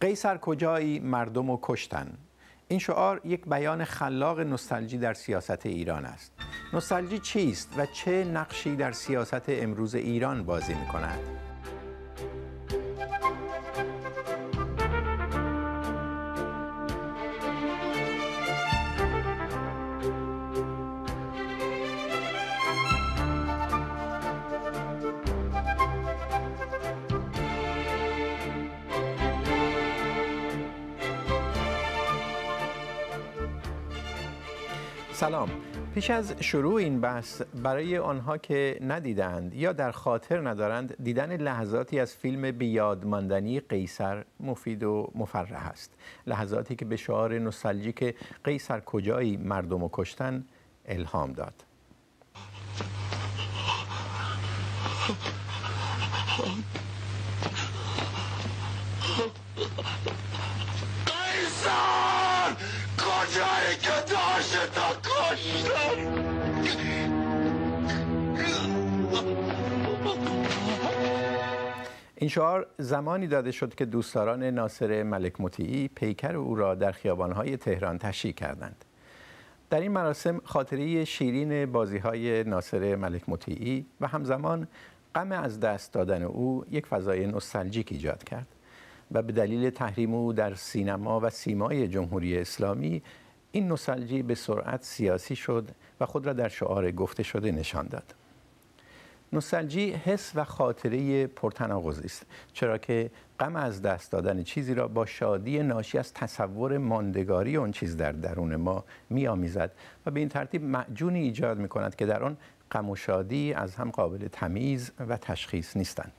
قیصر کجایی مردم و کشتن این شعار یک بیان خلاق نوستالژی در سیاست ایران است نوستالژی چیست و چه نقشی در سیاست امروز ایران بازی می کند؟ پیش از شروع این بحث برای آنها که ندیدند یا در خاطر ندارند دیدن لحظاتی از فیلم بیادماندنی قیصر مفید و مفرح است لحظاتی که به شعار نوستالژیک قیصر کجایی مردم و کشتن الهام داد قیصر کجایی که این شعار زمانی داده شد که دوستداران ناصر ملک مطیعی پیکر او را در خیابانهای تهران تشییع کردند در این مراسم خاطری شیرین بازی های ناصر ملک مطیعی و همزمان غم از دست دادن او یک فضای نوستالژیک ایجاد کرد و به دلیل تحریم او در سینما و سیمای جمهوری اسلامی این نسلجی به سرعت سیاسی شد و خود را در شعار گفته شده نشان داد نسلجی حس و خاطره پرتناقضی است چرا که غم از دست دادن چیزی را با شادی ناشی از تصور ماندگاری اون چیز در درون ما میآمیزد و به این ترتیب معجونی ایجاد می کند که در آن غم و شادی از هم قابل تمیز و تشخیص نیستند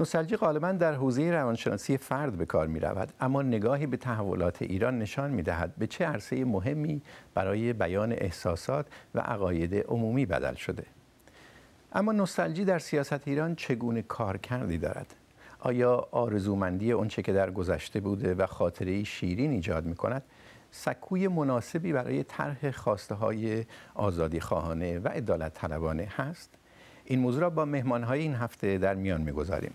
نوستالژی غالبا در حوزه روانشناسی فرد به کار می رود اما نگاهی به تحولات ایران نشان می دهد به چه عرصه مهمی برای بیان احساسات و عقاید عمومی بدل شده اما نوستالژی در سیاست ایران چگونه کارکردی دارد آیا آرزومندی آنچه که در گذشته بوده و خاطره شیرین ایجاد می کند سکوی مناسبی برای طرح خواسته های آزادی خواهانه و عدالت طلبانه هست این موضوع را با مهمان های این هفته در میان میگذاریم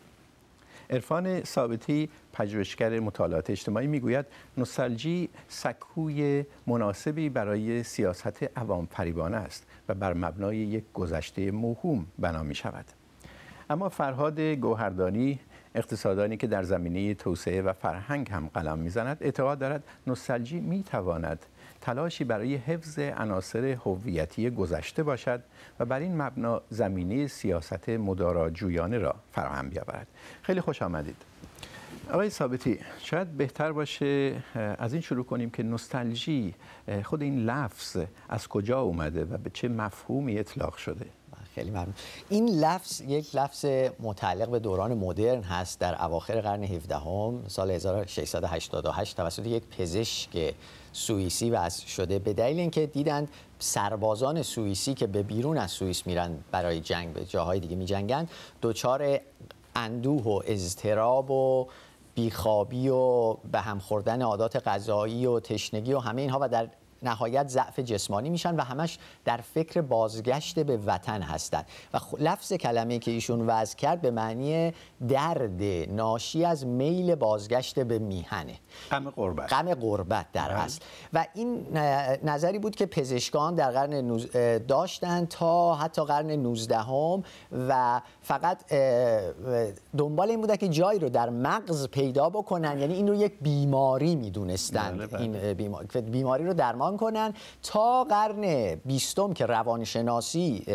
عرفان ثابتی پژوهشگر مطالعات اجتماعی میگوید نوستالژی سکوی مناسبی برای سیاست عوام فریبانه است و بر مبنای یک گذشته موهوم بنا می شود اما فرهاد گوهردانی اقتصادانی که در زمینه توسعه و فرهنگ هم قلم میزند اعتقاد دارد نوستالژی میتواند تلاشی برای حفظ عناصر هویتی گذشته باشد و بر این مبنا زمینه سیاست جویانه را فراهم بیاورد خیلی خوش آمدید آقای ثابتی شاید بهتر باشه از این شروع کنیم که نوستالژی خود این لفظ از کجا اومده و به چه مفهومی اطلاق شده خیلی ممنون این لفظ یک لفظ متعلق به دوران مدرن هست در اواخر قرن 17 هم سال 1688 توسط یک پزشک سوئیسی وضع شده به دلیل اینکه دیدند سربازان سوئیسی که به بیرون از سوئیس میرن برای جنگ به جاهای دیگه میجنگن دچار اندوه و اضطراب و بیخوابی و به هم خوردن عادات غذایی و تشنگی و همه اینها و در نهایت ضعف جسمانی میشن و همش در فکر بازگشت به وطن هستند و لفظ کلمه که ایشون وضع کرد به معنی درد ناشی از میل بازگشت به میهنه غم قربت غم قربت در بله. اصل و این نظری بود که پزشکان در قرن نوز... داشتن تا حتی قرن 19 هم و فقط دنبال این بوده که جایی رو در مغز پیدا بکنن یعنی این رو یک بیماری میدونستن بیماری. بله، بله. بیماری رو درمان کنن تا قرن بیستم که روانشناسی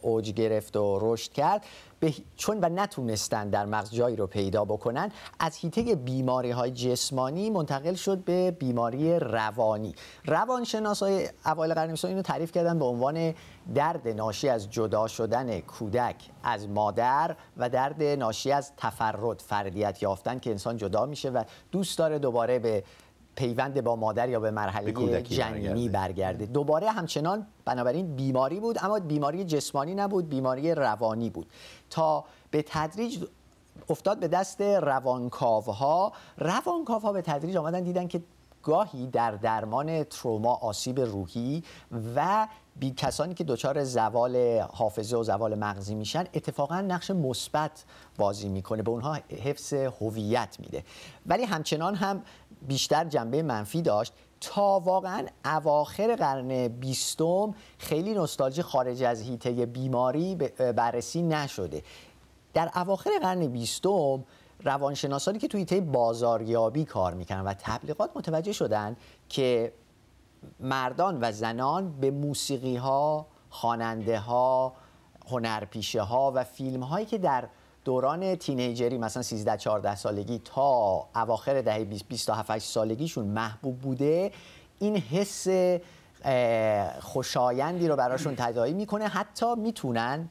اوج گرفت و رشد کرد به... چون و نتونستن در مغز جایی رو پیدا بکنن از هیته بیماری های جسمانی منتقل شد به بیماری روانی روانشناس های اوایل قرن اینو تعریف کردن به عنوان درد ناشی از جدا شدن کودک از مادر و درد ناشی از تفرد فردیت یافتن که انسان جدا میشه و دوست داره دوباره به پیوند با مادر یا به مرحله جنینی برگرده آره. دوباره همچنان بنابراین بیماری بود اما بیماری جسمانی نبود بیماری روانی بود تا به تدریج افتاد به دست روانکاوها روانکاوها به تدریج آمدن دیدن که گاهی در درمان تروما آسیب روحی و بی کسانی که دچار زوال حافظه و زوال مغزی میشن اتفاقا نقش مثبت بازی میکنه به اونها حفظ هویت میده ولی همچنان هم بیشتر جنبه منفی داشت تا واقعا اواخر قرن بیستم خیلی نوستالژی خارج از هیته بیماری بررسی نشده در اواخر قرن بیستم روانشناسانی که توی هیته بازاریابی کار میکنن و تبلیغات متوجه شدن که مردان و زنان به موسیقی ها، خاننده ها، هنرپیشه ها و فیلم هایی که در دوران تینیجری مثلا 13 14 سالگی تا اواخر دهه 20 27 سالگیشون محبوب بوده این حس خوشایندی رو براشون تداعی میکنه حتی میتونن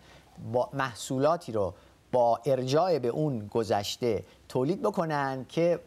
با محصولاتی رو با ارجاع به اون گذشته تولید بکنن که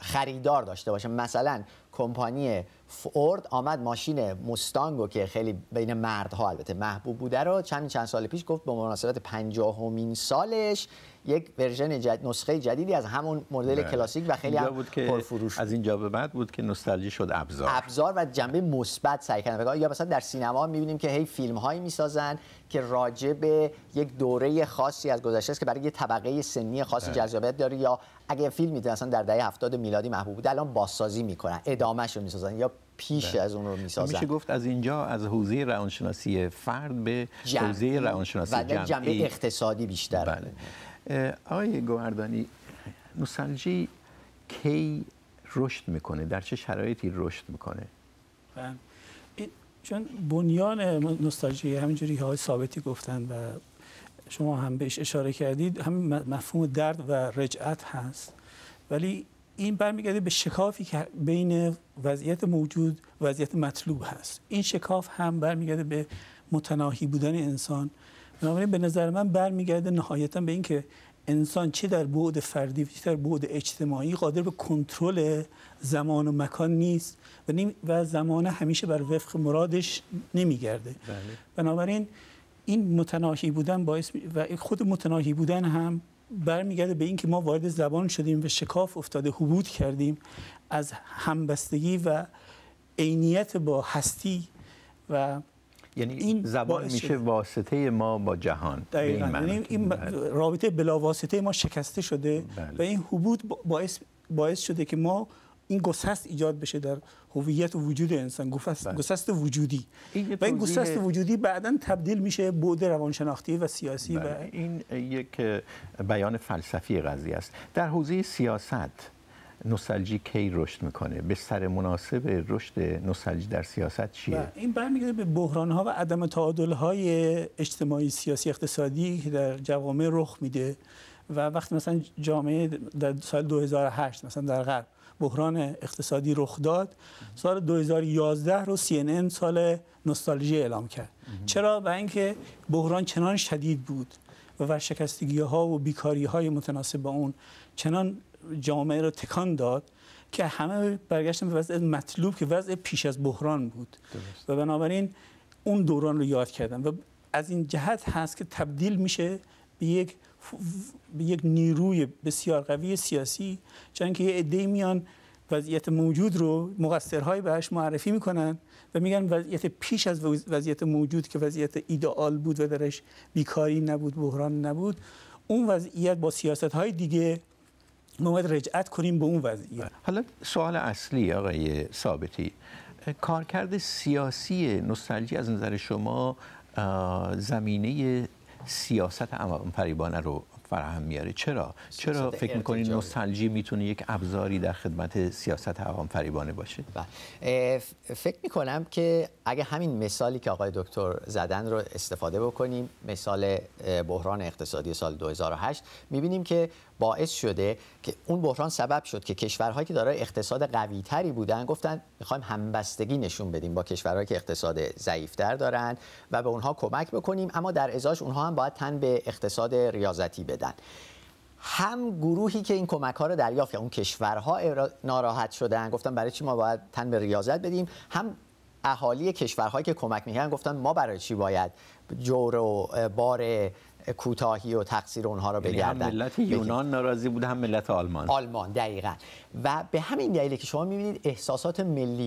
خریدار داشته باشه مثلا کمپانی فورد آمد ماشین مستانگو که خیلی بین مردها البته محبوب بوده رو چند چند سال پیش گفت به مناسبت پنجاهمین سالش یک ورژن جد... نسخه جدیدی از همون مدل بله. کلاسیک و خیلی هم بود که پرفروش از اینجا به بعد بود که نوستالژی شد ابزار ابزار و جنبه مثبت سعی کردن یا مثلا در سینما میبینیم که هی فیلم هایی میسازن که راجع به یک دوره خاصی از گذشته است که برای یه طبقه سنی خاصی بله. جذابیت داره یا اگه فیلم در دهه 70 میلادی محبوب بود الان بازسازی میکنن ادامهش میسازن یا پیش بله. از اون رو میسازن میشه گفت از اینجا از حوزه روانشناسی فرد به جمع. حوزه روانشناسی جمعی اقتصادی بیشتر بله آقای گوهردانی کی رشد میکنه در چه شرایطی رشد میکنه بله. چون بنیان نوستالژی همینجوری که های ثابتی گفتن و شما هم بهش اشاره کردید همین مفهوم درد و رجعت هست ولی این برمیگرده به شکافی که بین وضعیت موجود و وضعیت مطلوب هست این شکاف هم برمیگرده به متناهی بودن انسان بنابراین به نظر من برمیگرده نهایتا به اینکه انسان چه در بعد فردی چه در بعد اجتماعی قادر به کنترل زمان و مکان نیست و, و زمان همیشه بر وفق مرادش نمیگرده بله. بنابراین این متناهی بودن باعث و خود متناهی بودن هم برمیگرده به اینکه ما وارد زبان شدیم و شکاف افتاده حبود کردیم از همبستگی و عینیت با هستی و یعنی این زبان میشه واسطه ما با جهان دقیقاً این یعنی بله. رابطه بلا واسطه ما شکسته شده بله. و این حبود باعث باعث شده که ما این گسست ایجاد بشه در هویت و وجود انسان گسست, بله. گسست وجودی و این گسست وجودی بعدا تبدیل میشه بعد روانشناختی و سیاسی بله. و این یک بیان فلسفی قضیه است در حوزه سیاست نوستالژی کی رشد میکنه به سر مناسب رشد نوستالژی در سیاست چیه این برمیگرده به بحران ها و عدم تعادل های اجتماعی سیاسی اقتصادی که در جوامع رخ میده و وقتی مثلا جامعه در سال 2008 مثلا در غرب بحران اقتصادی رخ داد سال 2011 رو CNN سال نوستالژی اعلام کرد چرا به اینکه بحران چنان شدید بود و ورشکستگی ها و بیکاری های متناسب با اون چنان جامعه رو تکان داد که همه برگشتن به وضع مطلوب که وضع پیش از بحران بود و بنابراین اون دوران رو یاد کردم و از این جهت هست که تبدیل میشه به یک به یک نیروی بسیار قوی سیاسی چون که یه عده‌ای میان وضعیت موجود رو مقصرهای بهش معرفی میکنن و میگن وضعیت پیش از وضعیت موجود که وضعیت ایدئال بود و درش بیکاری نبود بحران نبود اون وضعیت با سیاست های دیگه ما باید رجعت کنیم به اون وضعیت بله. حالا سوال اصلی آقای ثابتی کارکرد سیاسی نوستالژی از نظر شما زمینه سیاست فریبانه رو فراهم میاره چرا چرا فکر میکنین نوستالژی میتونه یک ابزاری در خدمت سیاست عوام فریبانه باشه بله. فکر میکنم که اگه همین مثالی که آقای دکتر زدن رو استفاده بکنیم مثال بحران اقتصادی سال 2008 میبینیم که باعث شده که اون بحران سبب شد که کشورهایی که دارای اقتصاد قوی تری بودن گفتن میخوایم همبستگی نشون بدیم با کشورهایی که اقتصاد ضعیفتر دارند و به اونها کمک بکنیم اما در ازاش اونها هم باید تن به اقتصاد ریاضتی بدن هم گروهی که این کمک ها رو دریافت اون کشورها ناراحت شدن گفتن برای چی ما باید تن به ریاضت بدیم هم اهالی کشورهایی که کمک میکنن گفتن ما برای چی باید جور و بار کوتاهی و تقصیر اونها رو یعنی بگردن هم ملت یونان ناراضی بود هم ملت آلمان آلمان دقیقا و به همین دلیله که شما میبینید احساسات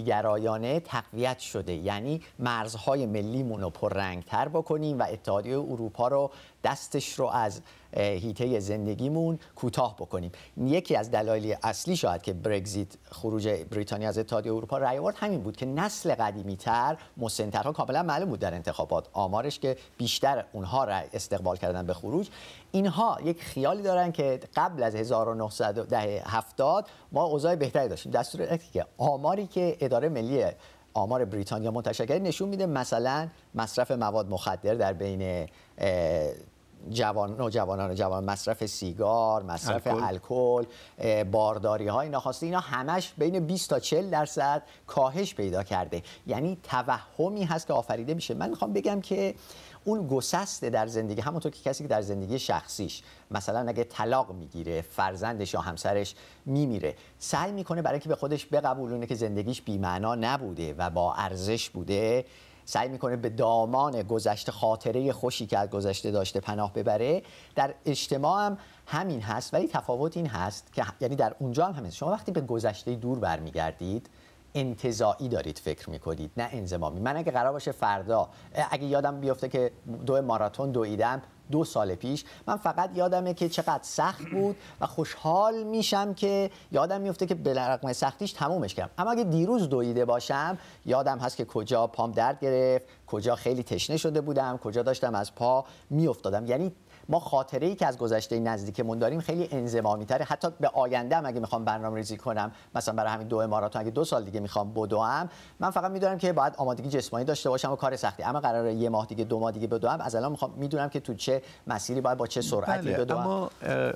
گرایانه تقویت شده یعنی مرزهای ملیمون رو پررنگتر بکنیم و اتحادیه اروپا رو دستش رو از هیته زندگیمون کوتاه بکنیم یکی از دلایل اصلی شاید که برگزیت خروج بریتانیا از اتحادیه اروپا رای همین بود که نسل قدیمیتر مسنترها کاملا معلوم بود در انتخابات آمارش که بیشتر اونها را استقبال کردن به خروج اینها یک خیالی دارن که قبل از 1970 ما اوضاع بهتری داشتیم دستور که آماری که اداره ملی آمار بریتانیا منتشر کرده نشون میده مثلا مصرف مواد مخدر در بین جوان نوجوانان جوان مصرف سیگار مصرف الکل بارداری های ناخواسته اینا همش بین 20 تا 40 درصد کاهش پیدا کرده یعنی توهمی هست که آفریده میشه من میخوام بگم که اون گسسته در زندگی همونطور که کسی که در زندگی شخصیش مثلا اگه طلاق میگیره فرزندش یا همسرش میمیره سعی میکنه برای که به خودش بقبولونه که زندگیش بی‌معنا نبوده و با ارزش بوده سعی میکنه به دامان گذشته خاطره خوشی که از گذشته داشته پناه ببره در اجتماع هم همین هست ولی تفاوت این هست که یعنی در اونجا هم همین شما وقتی به گذشته دور برمیگردید انتظاعی دارید فکر میکنید نه انزمامی من اگه قرار باشه فردا اگه یادم بیفته که دو ماراتون دویدم دو سال پیش من فقط یادمه که چقدر سخت بود و خوشحال میشم که یادم میفته که بلرقم سختیش تمومش کردم اما اگه دیروز دویده باشم یادم هست که کجا پام درد گرفت کجا خیلی تشنه شده بودم کجا داشتم از پا میافتادم یعنی ما خاطره ای که از گذشته نزدیکمون داریم خیلی انزمامی تره حتی به آینده اگه میخوام برنامه ریزی کنم مثلا برای همین دو ماراتون اگه دو سال دیگه میخوام بدوم من فقط میدونم که باید آمادگی جسمانی داشته باشم و کار سختی اما قراره یه ماه دیگه دو ماه دیگه بدوم از الان میخوام میدونم که تو چه مسیری باید با چه سرعتی بله. بدوم اما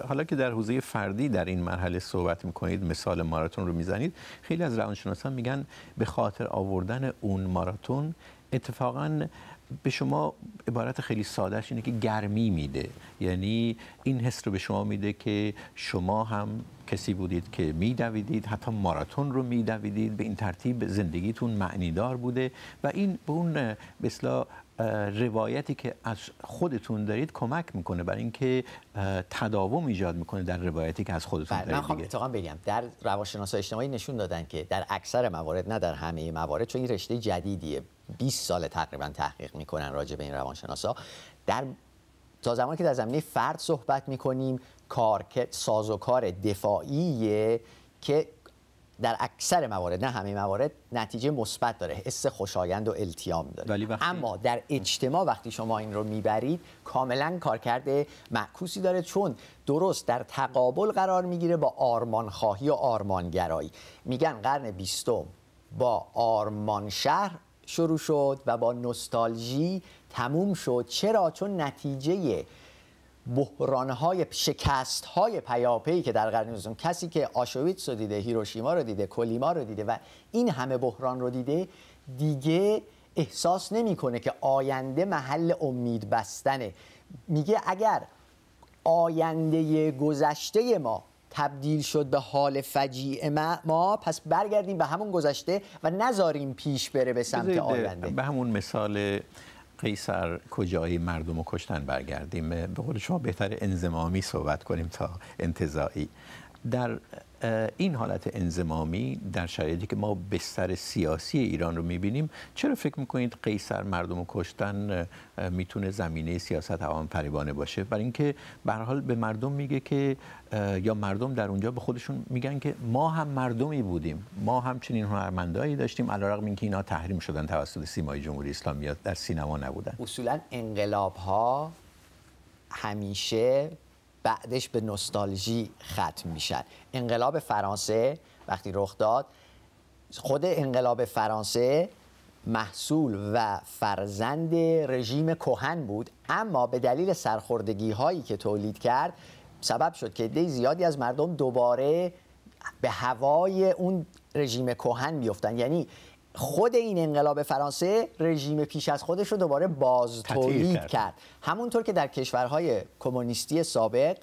حالا که در حوزه فردی در این مرحله صحبت میکنید مثال ماراتون رو میزنید خیلی از روانشناسان میگن به خاطر آوردن اون ماراتون اتفاقا به شما عبارت خیلی سادهش اینه که گرمی میده یعنی این حس رو به شما میده که شما هم کسی بودید که میدویدید حتی ماراتون رو میدویدید به این ترتیب زندگیتون معنیدار بوده و این به اون مثلا روایتی که از خودتون دارید کمک میکنه برای اینکه تداوم ایجاد میکنه در روایتی که از خودتون بله، دارید من اتفاقا بگم در روانشناسای اجتماعی نشون دادن که در اکثر موارد نه در همه موارد چون این رشته جدیدیه 20 سال تقریبا تحقیق میکنن راجع به این روانشناسا در تا زمانی که در زمینه فرد صحبت میکنیم کار که کار دفاعیه که در اکثر موارد نه همه موارد نتیجه مثبت داره حس خوشایند و التیام داره اما در اجتماع وقتی شما این رو میبرید کاملا کارکرد معکوسی داره چون درست در تقابل قرار میگیره با آرمانخواهی و آرمانگرایی میگن قرن بیستم با آرمان شهر شروع شد و با نوستالژی تموم شد چرا چون نتیجه شکست های پیاپی که در قرن کسی که آشویتس رو دیده هیروشیما رو دیده کلیما رو دیده و این همه بحران رو دیده دیگه احساس نمیکنه که آینده محل امید بستنه میگه اگر آینده گذشته ما تبدیل شد به حال فجیع ما, پس برگردیم به همون گذشته و نذاریم پیش بره به سمت آینده به همون مثال قیصر کجای مردم رو کشتن برگردیم به قول شما بهتر انزمامی صحبت کنیم تا انتظایی در این حالت انزمامی در شرایطی که ما بستر سیاسی ایران رو میبینیم چرا فکر میکنید قیصر مردم رو کشتن میتونه زمینه سیاست عوام فریبانه باشه برای اینکه به حال به مردم میگه که یا مردم در اونجا به خودشون میگن که ما هم مردمی بودیم ما هم چنین هنرمندایی داشتیم علیرغم اینکه اینا تحریم شدن توسط سیمای جمهوری اسلامی در سینما نبودن اصولا انقلاب ها همیشه بعدش به نوستالژی ختم میشن انقلاب فرانسه وقتی رخ داد خود انقلاب فرانسه محصول و فرزند رژیم کهن بود اما به دلیل سرخوردگی هایی که تولید کرد سبب شد که عده زیادی از مردم دوباره به هوای اون رژیم کهن میافتن یعنی خود این انقلاب فرانسه رژیم پیش از خودش رو دوباره باز تولید کرد. همونطور که در کشورهای کمونیستی سابق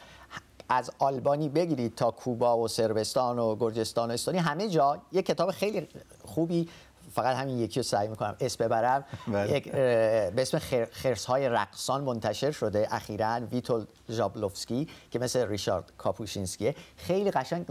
از آلبانی بگیرید تا کوبا و سربستان و گرجستان و استونی همه جا یک کتاب خیلی خوبی فقط همین یکی رو سعی میکنم اسم ببرم بله. یک به اسم خرس های رقصان منتشر شده اخیرا ویتول ژابلوفسکی که مثل ریشارد کاپوشینسکیه خیلی قشنگ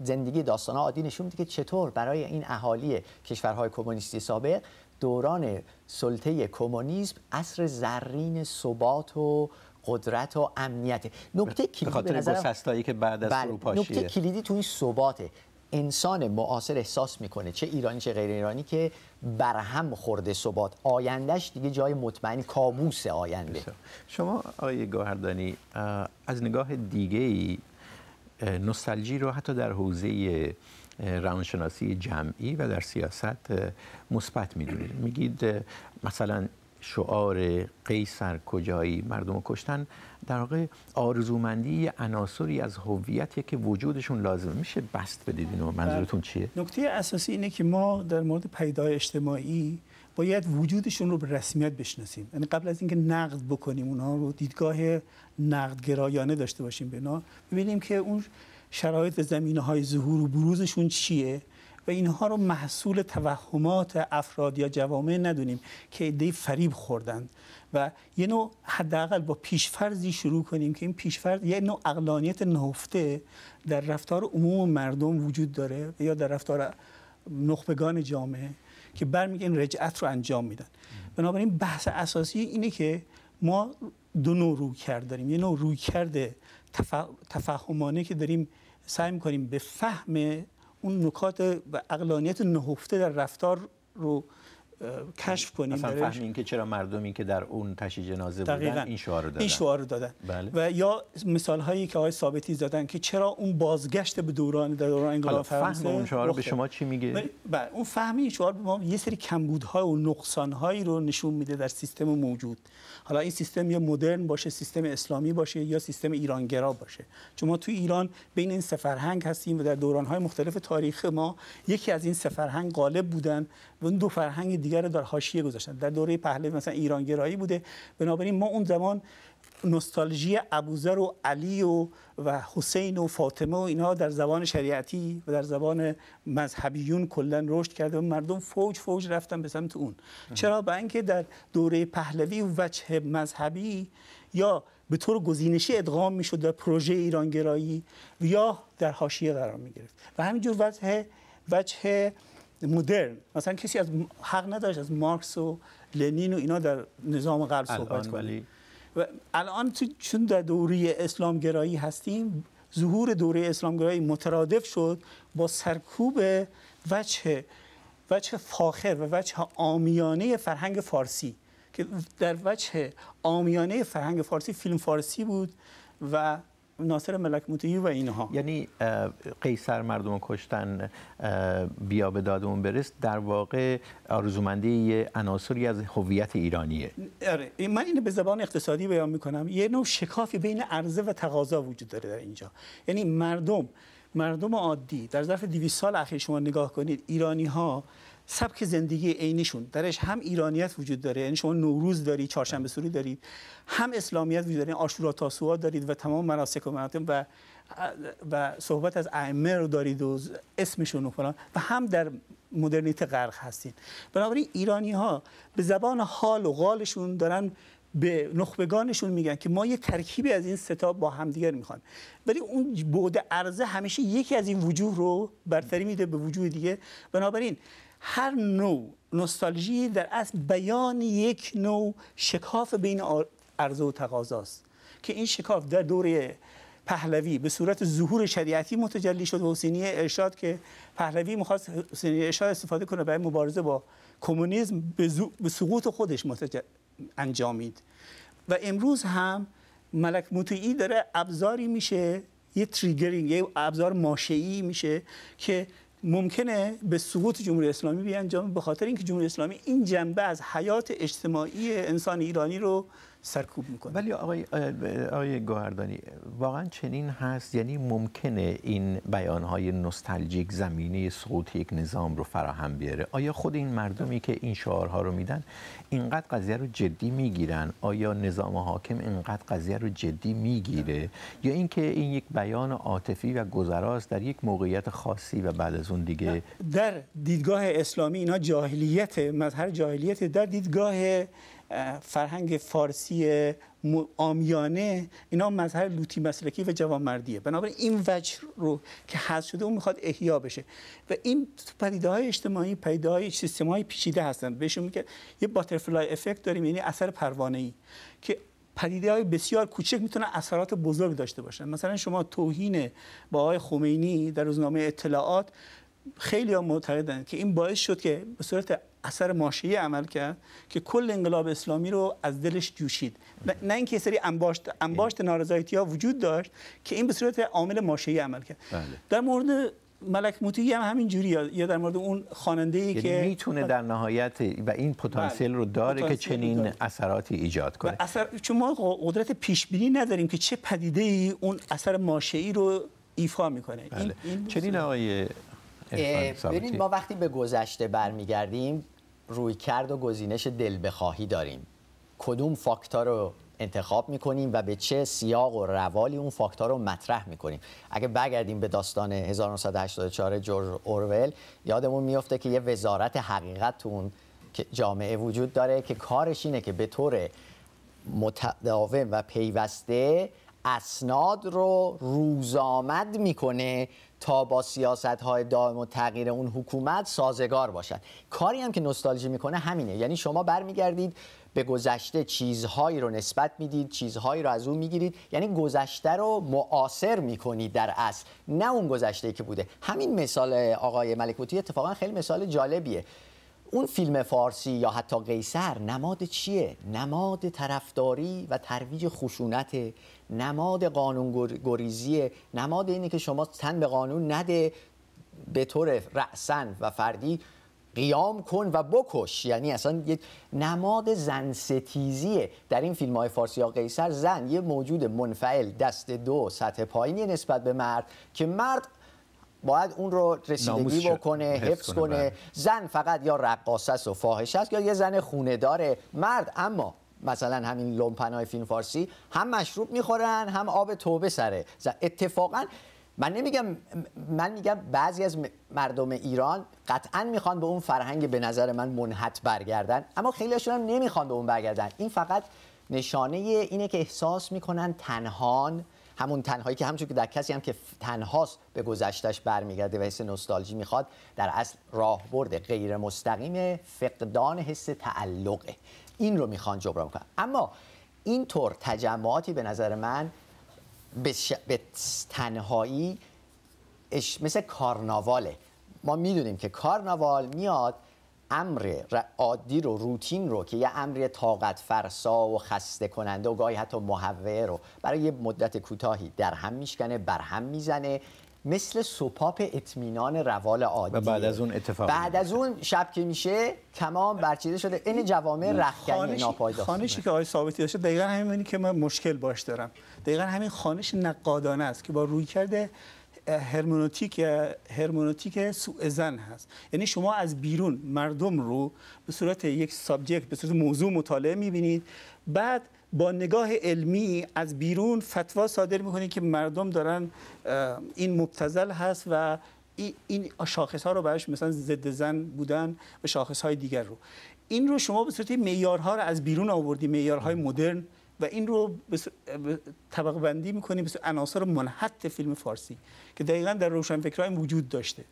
زندگی داستان عادی نشون میده که چطور برای این اهالی کشورهای کمونیستی سابق دوران سلطه کمونیسم عصر زرین ثبات و قدرت و امنیت نکته کلیدی به خاطر که بعد از بله، نکته کلیدی تو این ثباته انسان معاصر احساس میکنه چه ایرانی چه غیر ایرانی که برهم خورده ثبات آیندهش دیگه جای مطمئن کابوس آینده شما آقای گوهردانی از نگاه دیگه ای نوستالژی رو حتی در حوزه روانشناسی جمعی و در سیاست مثبت میدونید میگید مثلا شعار قیصر کجایی مردم کشتن در واقع آرزومندی عناصری از هویتی که وجودشون لازم میشه بست بدید اینو منظورتون بله. چیه نکته اساسی اینه که ما در مورد پیدای اجتماعی باید وجودشون رو به رسمیت بشناسیم یعنی قبل از اینکه نقد بکنیم اونها رو دیدگاه نقدگرایانه داشته باشیم به ببینیم که اون شرایط و زمینه های ظهور و بروزشون چیه و اینها رو محصول توهمات افراد یا جوامع ندونیم که ایده فریب خوردن و یه نوع حداقل با پیشفرضی شروع کنیم که این پیشفرض یه نوع اقلانیت نهفته در رفتار عموم مردم وجود داره یا در رفتار نخبگان جامعه که این رجعت رو انجام میدن بنابراین بحث اساسی اینه که ما دو نوع روی کرد داریم یه نوع روی کرده تفهمانه که داریم سعی میکنیم به فهم اون نکات و اقلانیت نهفته در رفتار رو کشف کنیم اصلا فهمیم که چرا مردمی که در اون تشی جنازه دقیقا. بودن این شعار رو دادن این شعار رو دادن بله. و یا مثال هایی که آقای ثابتی دادن که چرا اون بازگشت به دوران در دوران انقلاب فرانسه فهم اون شعار به شما چی میگه بله, بله، اون فهمی این شعار به ما یه سری کمبودها و نقصان هایی رو نشون میده در سیستم موجود حالا این سیستم یا مدرن باشه سیستم اسلامی باشه یا سیستم ایرانگرا باشه چون ما تو ایران بین این سه فرهنگ هستیم و در دورانهای مختلف تاریخ ما یکی از این سه فرهنگ غالب بودن و اون دو فرهنگ دیگر رو در حاشیه گذاشتن در دوره پهلوی مثلا ایرانگرایی بوده بنابراین ما اون زمان نوستالژی ابوذر و علی و و حسین و فاطمه و اینها در زبان شریعتی و در زبان مذهبیون کلا رشد کرده و مردم فوج فوج رفتن به سمت اون چرا به اینکه در دوره پهلوی و وجه مذهبی یا به طور گزینشی ادغام میشد در پروژه ایرانگرایی یا در حاشیه قرار می گرفت و همینجور وجه وجه مدرن مثلا کسی از حق نداشت از مارکس و لنین و اینا در نظام غرب صحبت کنه الان تو چون در دوره اسلامگرایی هستیم ظهور دوره اسلامگرایی مترادف شد با سرکوب وجه وجه فاخر و وجه آمیانه فرهنگ فارسی که در وجه آمیانه فرهنگ فارسی فیلم فارسی بود و ناصر ملک مطیعی و اینها یعنی قیصر مردم کشتن بیا به دادمون برست در واقع یه عناصری از هویت ایرانیه اره من اینو به زبان اقتصادی بیان میکنم یه نوع شکافی بین عرضه و تقاضا وجود داره در اینجا یعنی مردم مردم عادی در ظرف 200 سال اخیر شما نگاه کنید ایرانی ها سبک زندگی عینیشون درش هم ایرانیت وجود داره یعنی شما نوروز داری چهارشنبه سوری دارید هم اسلامیت وجود داره یعنی آشورا تاسوعا دارید و تمام مناسک و و و صحبت از ائمه رو دارید و اسمشون و فلان و هم در مدرنیت غرق هستین بنابراین ایرانی ها به زبان حال و قالشون دارن به نخبگانشون میگن که ما یه ترکیبی از این ستا با همدیگر میخوان. ولی اون بعد عرضه همیشه یکی از این وجوه رو برتری میده به وجوه دیگه بنابراین هر نوع نوستالژی در اصل بیان یک نوع شکاف بین عرضه و تقاضاست که این شکاف در دوره پهلوی به صورت ظهور شریعتی متجلی شد و حسینی ارشاد که پهلوی میخواست حسینی ارشاد استفاده کنه برای مبارزه با کمونیسم به, سقوط خودش متجل... انجامید و امروز هم ملک مطیعی داره ابزاری میشه یه تریگرینگ یه ابزار ماشعی میشه که ممکنه به سقوط جمهوری اسلامی بیانجامه به خاطر اینکه جمهوری اسلامی این جنبه از حیات اجتماعی انسان ایرانی رو سرکوب میکنه ولی آقای, آقای گوهردانی واقعا چنین هست یعنی ممکنه این بیانهای نوستالژیک زمینه سقوط یک نظام رو فراهم بیاره آیا خود این مردمی که این شعارها رو میدن اینقدر قضیه رو جدی میگیرن آیا نظام حاکم اینقدر قضیه رو جدی میگیره یا اینکه این یک بیان عاطفی و گذراست در یک موقعیت خاصی و بعد از اون دیگه در دیدگاه اسلامی اینا جاهلیت مظهر جاهلیت در دیدگاه فرهنگ فارسی آمیانه اینا مظهر لوتی مسلکی و جوانمردیه بنابراین این وجه رو که حذف شده اون میخواد احیا بشه و این پدیده های اجتماعی پدیده های سیستم های پیچیده هستن بهشون میگه یه باترفلای افکت داریم یعنی اثر پروانه ای که پدیده های بسیار کوچک میتونه اثرات بزرگ داشته باشن مثلا شما توهین با آقای خمینی در روزنامه اطلاعات خیلی ها که این باعث شد که به صورت اثر ماشی عمل کرد که کل انقلاب اسلامی رو از دلش جوشید نه اینکه سری انباشت انباشت نارضایتی ها وجود داشت که این به صورت عامل ماشی عمل کرد بله. در مورد ملک موتی هم همین جوری یا در مورد اون خواننده ای یعنی که میتونه در نهایت و این پتانسیل رو داره بله. که چنین اثراتی ایجاد کنه اثر چون ما قدرت پیش بینی نداریم که چه پدیده ای اون اثر ماشه‌ای رو ایفا میکنه این, بله. چنین آقای ما وقتی به گذشته برمیگردیم روی کرد و گزینش دل بخواهی داریم کدوم فاکتور رو انتخاب میکنیم و به چه سیاق و روالی اون فاکتور رو مطرح میکنیم اگه برگردیم به داستان 1984 جورج اورول یادمون میفته که یه وزارت حقیقت تو اون جامعه وجود داره که کارش اینه که به طور متداوم و پیوسته اسناد رو روزآمد میکنه تا با سیاست های دائم و تغییر اون حکومت سازگار باشد کاری هم که نوستالژی میکنه همینه یعنی شما برمیگردید به گذشته چیزهایی رو نسبت میدید چیزهایی رو از اون میگیرید یعنی گذشته رو معاصر میکنید در اصل نه اون گذشته که بوده همین مثال آقای ملکوتی اتفاقا خیلی مثال جالبیه اون فیلم فارسی یا حتی قیصر نماد چیه؟ نماد طرفداری و ترویج خشونت نماد قانون گریزیه نماد اینه که شما تن به قانون نده به طور رأسن و فردی قیام کن و بکش یعنی اصلا یه نماد زن ستیزیه در این فیلم های فارسی یا قیصر زن یه موجود منفعل دست دو سطح پایینی نسبت به مرد که مرد باید اون رو رسیدگی بکنه حفظ کنه بله. زن فقط یا رقاصه و فاحشه است یا یه زن خونه داره مرد اما مثلا همین لومپنای فیلم فارسی هم مشروب میخورن هم آب توبه سره اتفاقا من نمیگم من میگم بعضی از مردم ایران قطعا میخوان به اون فرهنگ به نظر من منحت برگردن اما خیلیشون هم نمیخوان به اون برگردن این فقط نشانه اینه که احساس میکنن تنهان همون تنهایی که همچون که در کسی هم که تنهاست به گذشتش برمیگرده و حس نوستالژی میخواد در اصل راهبرد غیر مستقیم فقدان حس تعلقه این رو میخوان جبران کنن اما اینطور تجمعاتی به نظر من به, ش... تنهایی اش... مثل کارناواله ما میدونیم که کارناوال میاد امر عادی رو روتین رو که یه امر طاقت فرسا و خسته کننده و گاهی حتی محوه رو برای یه مدت کوتاهی در هم میشکنه بر هم میزنه مثل سوپاپ اطمینان روال عادی و بعد از اون اتفاق بعد از اون شب که میشه تمام برچیده شده این جوامع رخکنی ناپایدار خانشی که آقای ثابتی داشته دقیقا همین که من مشکل باش دارم دقیقا همین خانش نقادانه است که با روی کرده هرمونوتیک هرمونوتیک سوء زن هست یعنی شما از بیرون مردم رو به صورت یک سابجکت به صورت موضوع مطالعه میبینید بعد با نگاه علمی از بیرون فتوا صادر میکنید که مردم دارن این مبتزل هست و این شاخص ها رو براش مثلا ضد زن بودن و شاخص های دیگر رو این رو شما به صورت معیارها رو از بیرون آوردی معیارهای مدرن و این رو طبق بندی میکنید به عناصر منحط فیلم فارسی که دقیقا در روشنفکرهایم وجود داشته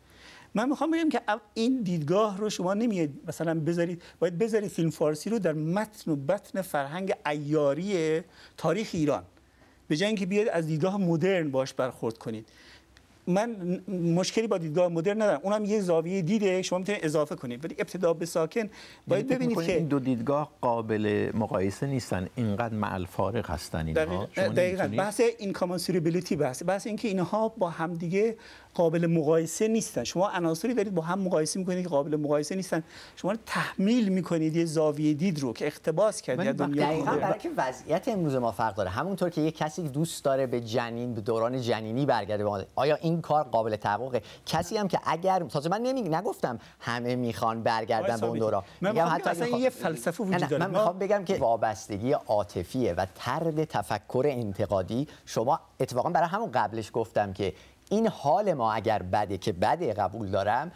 من میخوام بگم که این دیدگاه رو شما نمیاد مثلا بذارید باید بذارید فیلم فارسی رو در متن و بطن فرهنگ ایاری تاریخ ایران به جای اینکه بیاید از دیدگاه مدرن باش برخورد کنید من مشکلی با دیدگاه مدرن ندارم اونم یه زاویه دیده شما میتونید اضافه کنید ولی ابتدا به ساکن باید یعنی ببینید که این دو دیدگاه قابل مقایسه نیستن اینقدر معل فارق هستن اینها دقیقاً, بحث این کامنسریبیلیتی بحث بحث اینکه اینها با همدیگه قابل مقایسه نیستن شما عناصری دارید با هم مقایسه میکنید که قابل مقایسه نیستن شما تحمیل میکنید یه زاویه دید رو که اقتباس کردید دنیا برای که وضعیت امروز ما فرق داره همونطور که یه کسی دوست داره به جنین به دوران جنینی برگرده به آیا این کار قابل تحققه کسی هم که اگر تازه من نمی... نگفتم همه میخوان برگردن به اون دوران میگم حتی اصلا یه فلسفه وجود داره من میخوام بگم که وابستگی عاطفیه و طرد تفکر انتقادی شما اتفاقا برای همون قبلش گفتم که این حال ما اگر بده که بده قبول دارم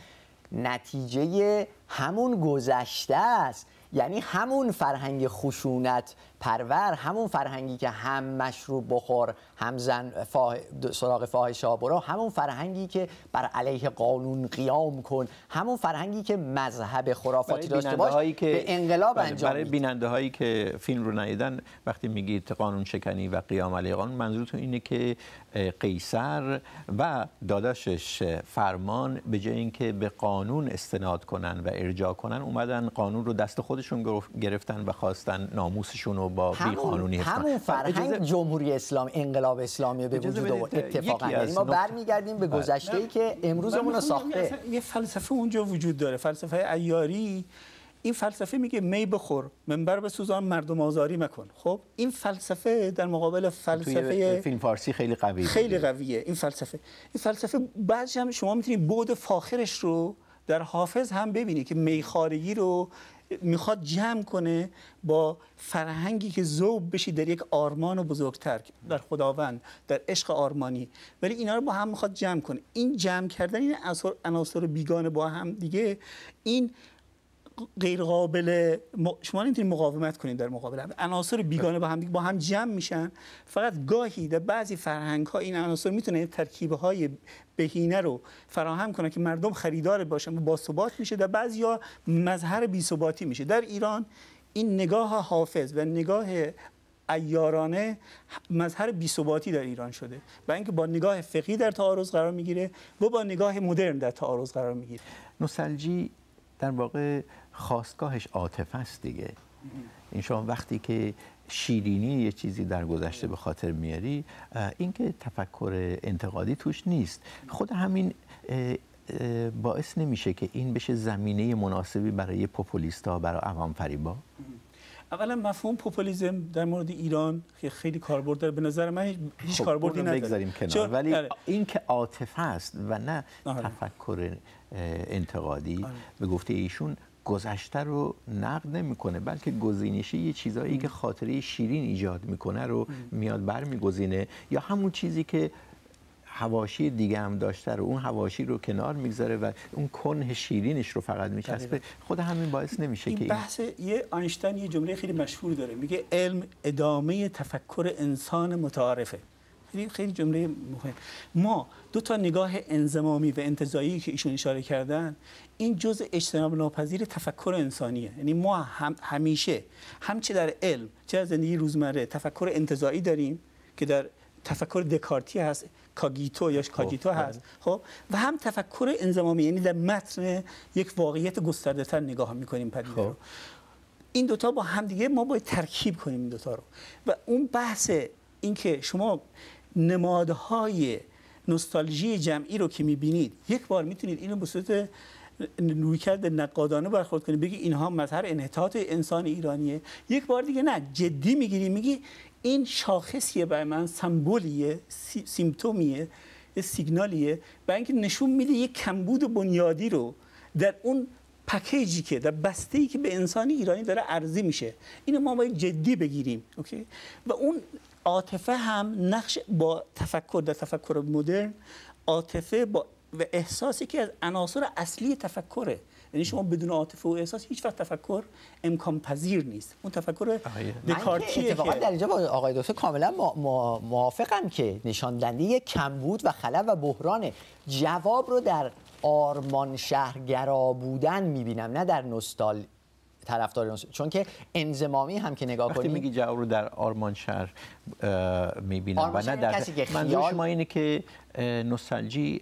نتیجه همون گذشته است یعنی همون فرهنگ خشونت پرور همون فرهنگی که هم مشروب بخور هم زن فاه... سراغ فاحشا برو همون فرهنگی که بر علیه قانون قیام کن همون فرهنگی که مذهب خرافاتی داشته باش که... به انقلاب بله، برای بیننده هایی که فیلم رو ندیدن وقتی میگید قانون شکنی و قیام علیه قانون منظورتون اینه که قیصر و داداشش فرمان به جای اینکه به قانون استناد کنن و ارجاع کنن اومدن قانون رو دست خودشون گرفتن و خواستن ناموسشون رو با همون، فرهنگ جمهوری اسلام انقلاب اسلامی به وجود آورد اتفاقا یعنی ما برمیگردیم به بله. گذشته ای که امروزمون رو ساخته یه فلسفه اونجا وجود داره فلسفه ایاری این فلسفه میگه می بخور منبر به سوزان مردم آزاری مکن خب این فلسفه در مقابل فلسفه فیلم فارسی خیلی قویه خیلی قویه این فلسفه این فلسفه بعضی هم شما میتونید بعد فاخرش رو در حافظ هم ببینید که میخارگی رو میخواد جمع کنه با فرهنگی که ذوب بشی در یک آرمان و بزرگتر در خداوند در عشق آرمانی ولی اینا رو با هم میخواد جمع کنه این جمع کردن این عناصر بیگانه با هم دیگه این غیر قابل شما نمیتونید مقاومت کنید در مقابل هم عناصر بیگانه با هم با هم جمع میشن فقط گاهی در بعضی فرهنگ ها این عناصر میتونه ترکیب های بهینه رو فراهم کنه که مردم خریدار باشن و با ثبات میشه در ها مظهر بی ثباتی میشه در ایران این نگاه حافظ و نگاه ایارانه مظهر بیثباتی در ایران شده و اینکه با نگاه فقی در تعارض قرار میگیره و با نگاه مدرن در تعارض قرار میگیره نسلجی در واقع خواستگاهش عاطفه است دیگه این شما وقتی که شیرینی یه چیزی در گذشته به خاطر میاری اینکه تفکر انتقادی توش نیست خود همین باعث نمیشه که این بشه زمینه مناسبی برای ها برای عوام فریبا اولا مفهوم پوپولیزم در مورد ایران که خیلی کاربرد داره به نظر من هیچ خب، کاربردی نداره بگذاریم کنار ولی اینکه این عاطفه است و نه آره. تفکر انتقادی آره. به گفته ایشون گذشته رو نقد نمیکنه بلکه گزینشی یه چیزایی که خاطره شیرین ایجاد میکنه رو میاد برمیگزینه یا همون چیزی که هواشی دیگه هم داشته رو اون هواشی رو کنار میگذاره و اون کنه شیرینش رو فقط میچسبه خود همین باعث نمیشه این که بحث یه آینشتین یه جمله خیلی مشهور داره میگه علم ادامه تفکر انسان متعارفه این خیلی جمله مهم ما دو تا نگاه انزمامی و انتظایی که ایشون اشاره کردن این جزء اجتناب ناپذیر تفکر انسانیه یعنی ما همیشه همچه در علم چه در زندگی روزمره تفکر انتظایی داریم که در تفکر دکارتی هست کاگیتو یا خب، کاگیتو بله. هست خب و هم تفکر انزمامی یعنی در متن یک واقعیت گسترده تر نگاه میکنیم پدیده خب. رو این دوتا با همدیگه ما باید ترکیب کنیم این دوتا رو و اون بحث اینکه شما نمادهای نوستالژی جمعی رو که میبینید یک بار میتونید اینو به صورت رویکرد نقادانه برخورد کنید بگی اینها مظهر انحطاط انسان ایرانیه یک بار دیگه نه جدی میگیری میگی این شاخصیه برای من سمبولیه سیمتومیه سیگنالیه و اینکه نشون میده یک کمبود بنیادی رو در اون پکیجی که در بسته که به انسان ایرانی داره ارزی میشه اینو ما باید جدی بگیریم اوکی و اون عاطفه هم نقش با تفکر در تفکر مدرن عاطفه با و احساسی که از عناصر اصلی تفکره یعنی شما بدون عاطفه و احساس هیچ وقت تفکر امکان پذیر نیست اون تفکر دکارتی که در اینجا با آقای دوسه کاملا موافقم که نشان دهنده کمبود و خلل و بحران جواب رو در آرمان شهرگرا بودن میبینم نه در نوستال طرفدار چون که انزمامی هم که نگاه کنیم میگی جواب رو در آرمان شهر میبینم و نه در کسی که خیال... ما اینه که نوستالژی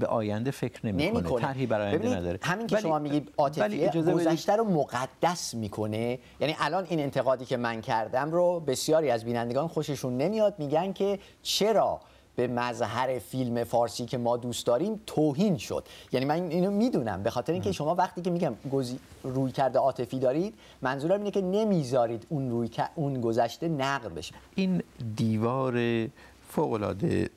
به آینده فکر نمیکنه طرحی برای آینده نداره همین که شما میگی عاطفیه گذشته رو مقدس میکنه یعنی الان این انتقادی که من کردم رو بسیاری از بینندگان خوششون نمیاد میگن که چرا به مظهر فیلم فارسی که ما دوست داریم توهین شد یعنی من اینو میدونم به خاطر اینکه شما وقتی که میگم گزی... روی کرده عاطفی دارید منظورم اینه که نمیذارید اون روی اون گذشته نقد بشه این دیوار فوقلاده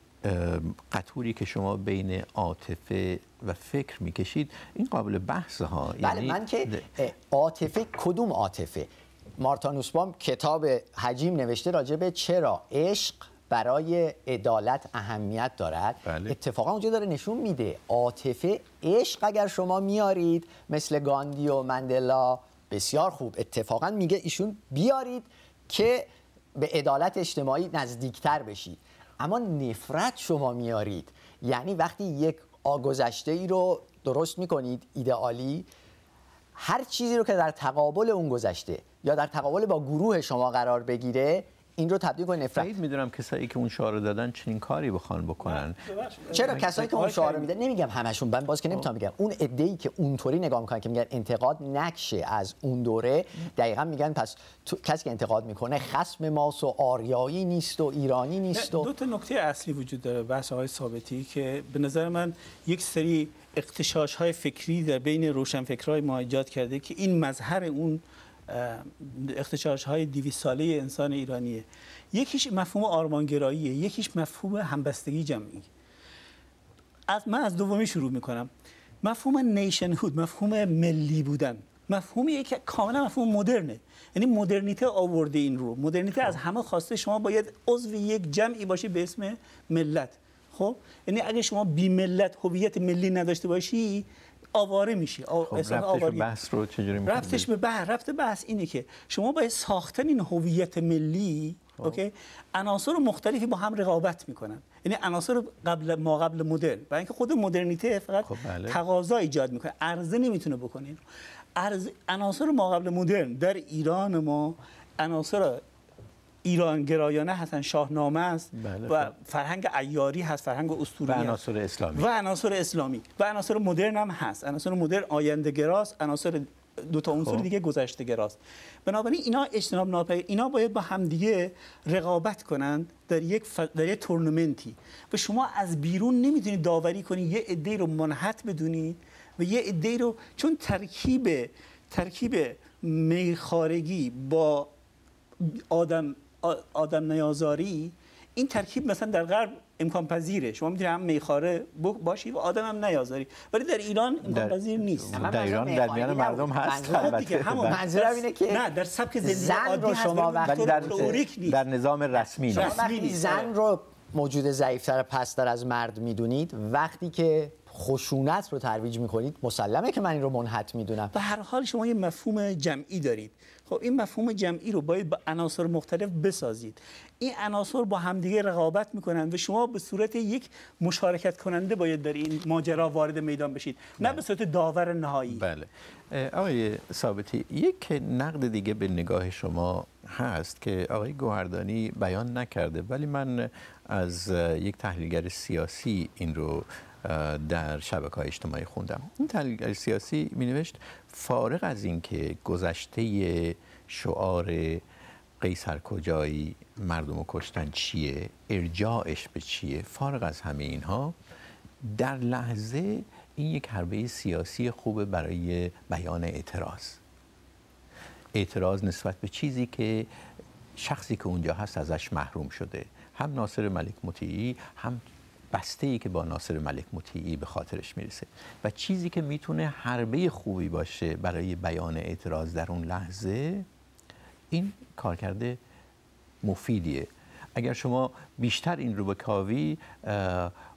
قطوری که شما بین عاطفه و فکر میکشید این قابل بحث ها بله یعنی من که عاطفه کدوم عاطفه مارتانوس کتاب حجیم نوشته راجع به چرا عشق برای عدالت اهمیت دارد بله. اتفاقا اونجا داره نشون میده عاطفه عشق اگر شما میارید مثل گاندی و مندلا بسیار خوب اتفاقا میگه ایشون بیارید که به عدالت اجتماعی نزدیکتر بشید اما نفرت شما میارید یعنی وقتی یک آگذشته ای رو درست میکنید ایدئالی هر چیزی رو که در تقابل اون گذشته یا در تقابل با گروه شما قرار بگیره این رو تبدیل کنه نفرت بعید میدونم کسایی که اون شعار رو دادن چنین کاری بخوان بکنن چرا کسایی که اون شعار رو میدن نمیگم همشون من باز که خب. نمیتونم بگم اون ایده که اونطوری نگاه میکنن که میگن انتقاد نکشه از اون دوره دقیقا میگن پس کسی که انتقاد میکنه خصم ماست و آریایی نیست و ایرانی نیست و دو تا نکته اصلی وجود داره بحث های ثابتی که به نظر من یک سری اقتشاش های فکری در بین روشنفکرهای ما ایجاد کرده که این مظهر اون اختشاش های دیوی ساله انسان ایرانیه یکیش مفهوم آرمانگراییه یکیش مفهوم همبستگی جمعی از من از دومی شروع میکنم مفهوم نیشن هود مفهوم ملی بودن مفهومی که کاملا مفهوم مدرنه یعنی مدرنیته آورده این رو مدرنیته از خب. همه خواسته شما باید عضو یک جمعی باشی به اسم ملت خب یعنی اگه شما بی ملت هویت ملی نداشته باشی آواره میشی خب آواره بحث رو چجوری به بحث بحث اینه که شما باید ساختن این هویت ملی خب. اوکی عناصر مختلفی با هم رقابت میکنن یعنی عناصر قبل ما قبل مدل و اینکه خود مدرنیته فقط خب بله. تقاضا ایجاد میکنه عرضه نمیتونه بکنه عناصر ما قبل مدرن در ایران ما عناصر ایران گرایانه هستن شاهنامه است بله، و خب. فرهنگ عیاری هست فرهنگ اسطوری و عناصر اسلامی و عناصر اسلامی و عناصر مدرن هم هست عناصر مدرن آینده گراست عناصر دو تا عنصر خب. دیگه گذشته گراست بنابراین اینا اجتناب ناپذیر اینا باید با همدیگه رقابت کنند در یک ف... در یک تورنمنتی و شما از بیرون نمیتونید داوری کنید یه عده رو منحت بدونید و یه عده رو چون ترکیب ترکیب میخارگی با آدم آدم نیازاری این ترکیب مثلا در غرب امکان پذیره شما میتونید هم میخاره باشی و آدم هم نیازاری ولی در ایران امکان پذیر نیست در ایران در میان مردم هست البته بله. منظورم اینه که نه در سبک زندگی عادی شما وقتی در در نظام رسمی نیست زن رو موجود ضعیفتر پستر از مرد میدونید وقتی که خشونت رو ترویج میکنید مسلمه که من این رو منحت میدونم به هر حال شما یه مفهوم جمعی دارید خب این مفهوم جمعی رو باید با عناصر مختلف بسازید این عناصر با همدیگه رقابت میکنند و شما به صورت یک مشارکت کننده باید در این ماجرا وارد میدان بشید نه بله. به صورت داور نهایی بله آقای ثابتی یک نقد دیگه به نگاه شما هست که آقای گوهردانی بیان نکرده ولی من از یک تحلیلگر سیاسی این رو در شبکه های اجتماعی خوندم این تحلیلگر سیاسی می نوشت فارغ از اینکه گذشته شعار قیصر کجایی مردم رو کشتن چیه ارجاعش به چیه فارغ از همه اینها در لحظه این یک حربه سیاسی خوبه برای بیان اعتراض اعتراض نسبت به چیزی که شخصی که اونجا هست ازش محروم شده هم ناصر ملک مطیعی هم بسته ای که با ناصر ملک مطیعی به خاطرش میرسه و چیزی که میتونه حربه خوبی باشه برای بیان اعتراض در اون لحظه این کارکرد مفیدیه اگر شما بیشتر این رو بکاوی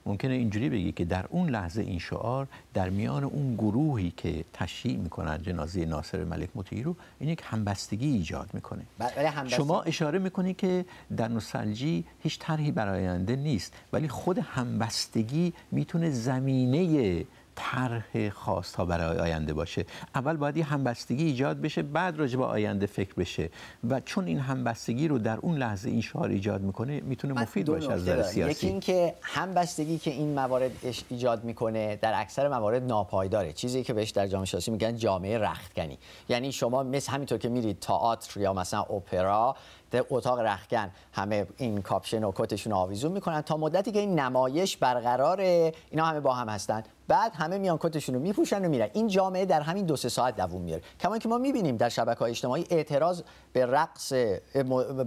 ممکنه اینجوری بگی که در اون لحظه این شعار در میان اون گروهی که تشییع میکنن جنازه ناصر ملک مطیعی رو این یک همبستگی ایجاد میکنه بله، شما اشاره میکنی که در نوستالژی هیچ طرحی براینده نیست ولی خود همبستگی میتونه زمینه طرح خواست ها برای آینده باشه اول باید یه همبستگی ایجاد بشه بعد راجع به آینده فکر بشه و چون این همبستگی رو در اون لحظه این شعار ایجاد میکنه میتونه مفید باشه از نظر سیاسی یکی اینکه همبستگی که این موارد ایجاد میکنه در اکثر موارد ناپایداره چیزی که بهش در جامعه شناسی میگن جامعه رختکنی یعنی شما مثل همینطور که میرید تئاتر یا مثلا اپرا در اتاق رخکن همه این کاپشن و کتشون آویزون میکنن تا مدتی که این نمایش برقراره اینا همه با هم هستن بعد همه میان کتشون رو میپوشن و میرن این جامعه در همین دو سه ساعت دووم میاره کما که ما میبینیم در شبکه اجتماعی اعتراض به رقص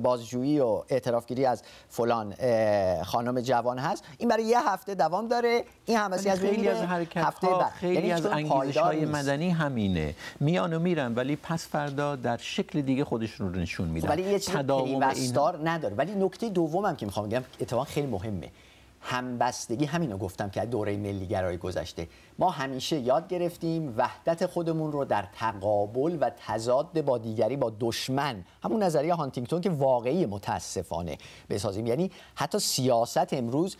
بازجویی و اعترافگیری از فلان خانم جوان هست این برای یه هفته دوام داره این هم از خیلی از حرکت هفته ها، خیلی یعنی از انگیزش های مدنی همینه میان و میرن ولی پس فردا در شکل دیگه خودشون رو نشون میدن ولی یه چیز ایندار نداره ولی نکته دومم که میخوام بگم اتفاق خیلی مهمه همبستگی همینو گفتم که دوره ملی گذشته ما همیشه یاد گرفتیم وحدت خودمون رو در تقابل و تضاد با دیگری با دشمن همون نظریه هانتینگتون که واقعی متاسفانه بسازیم یعنی حتی سیاست امروز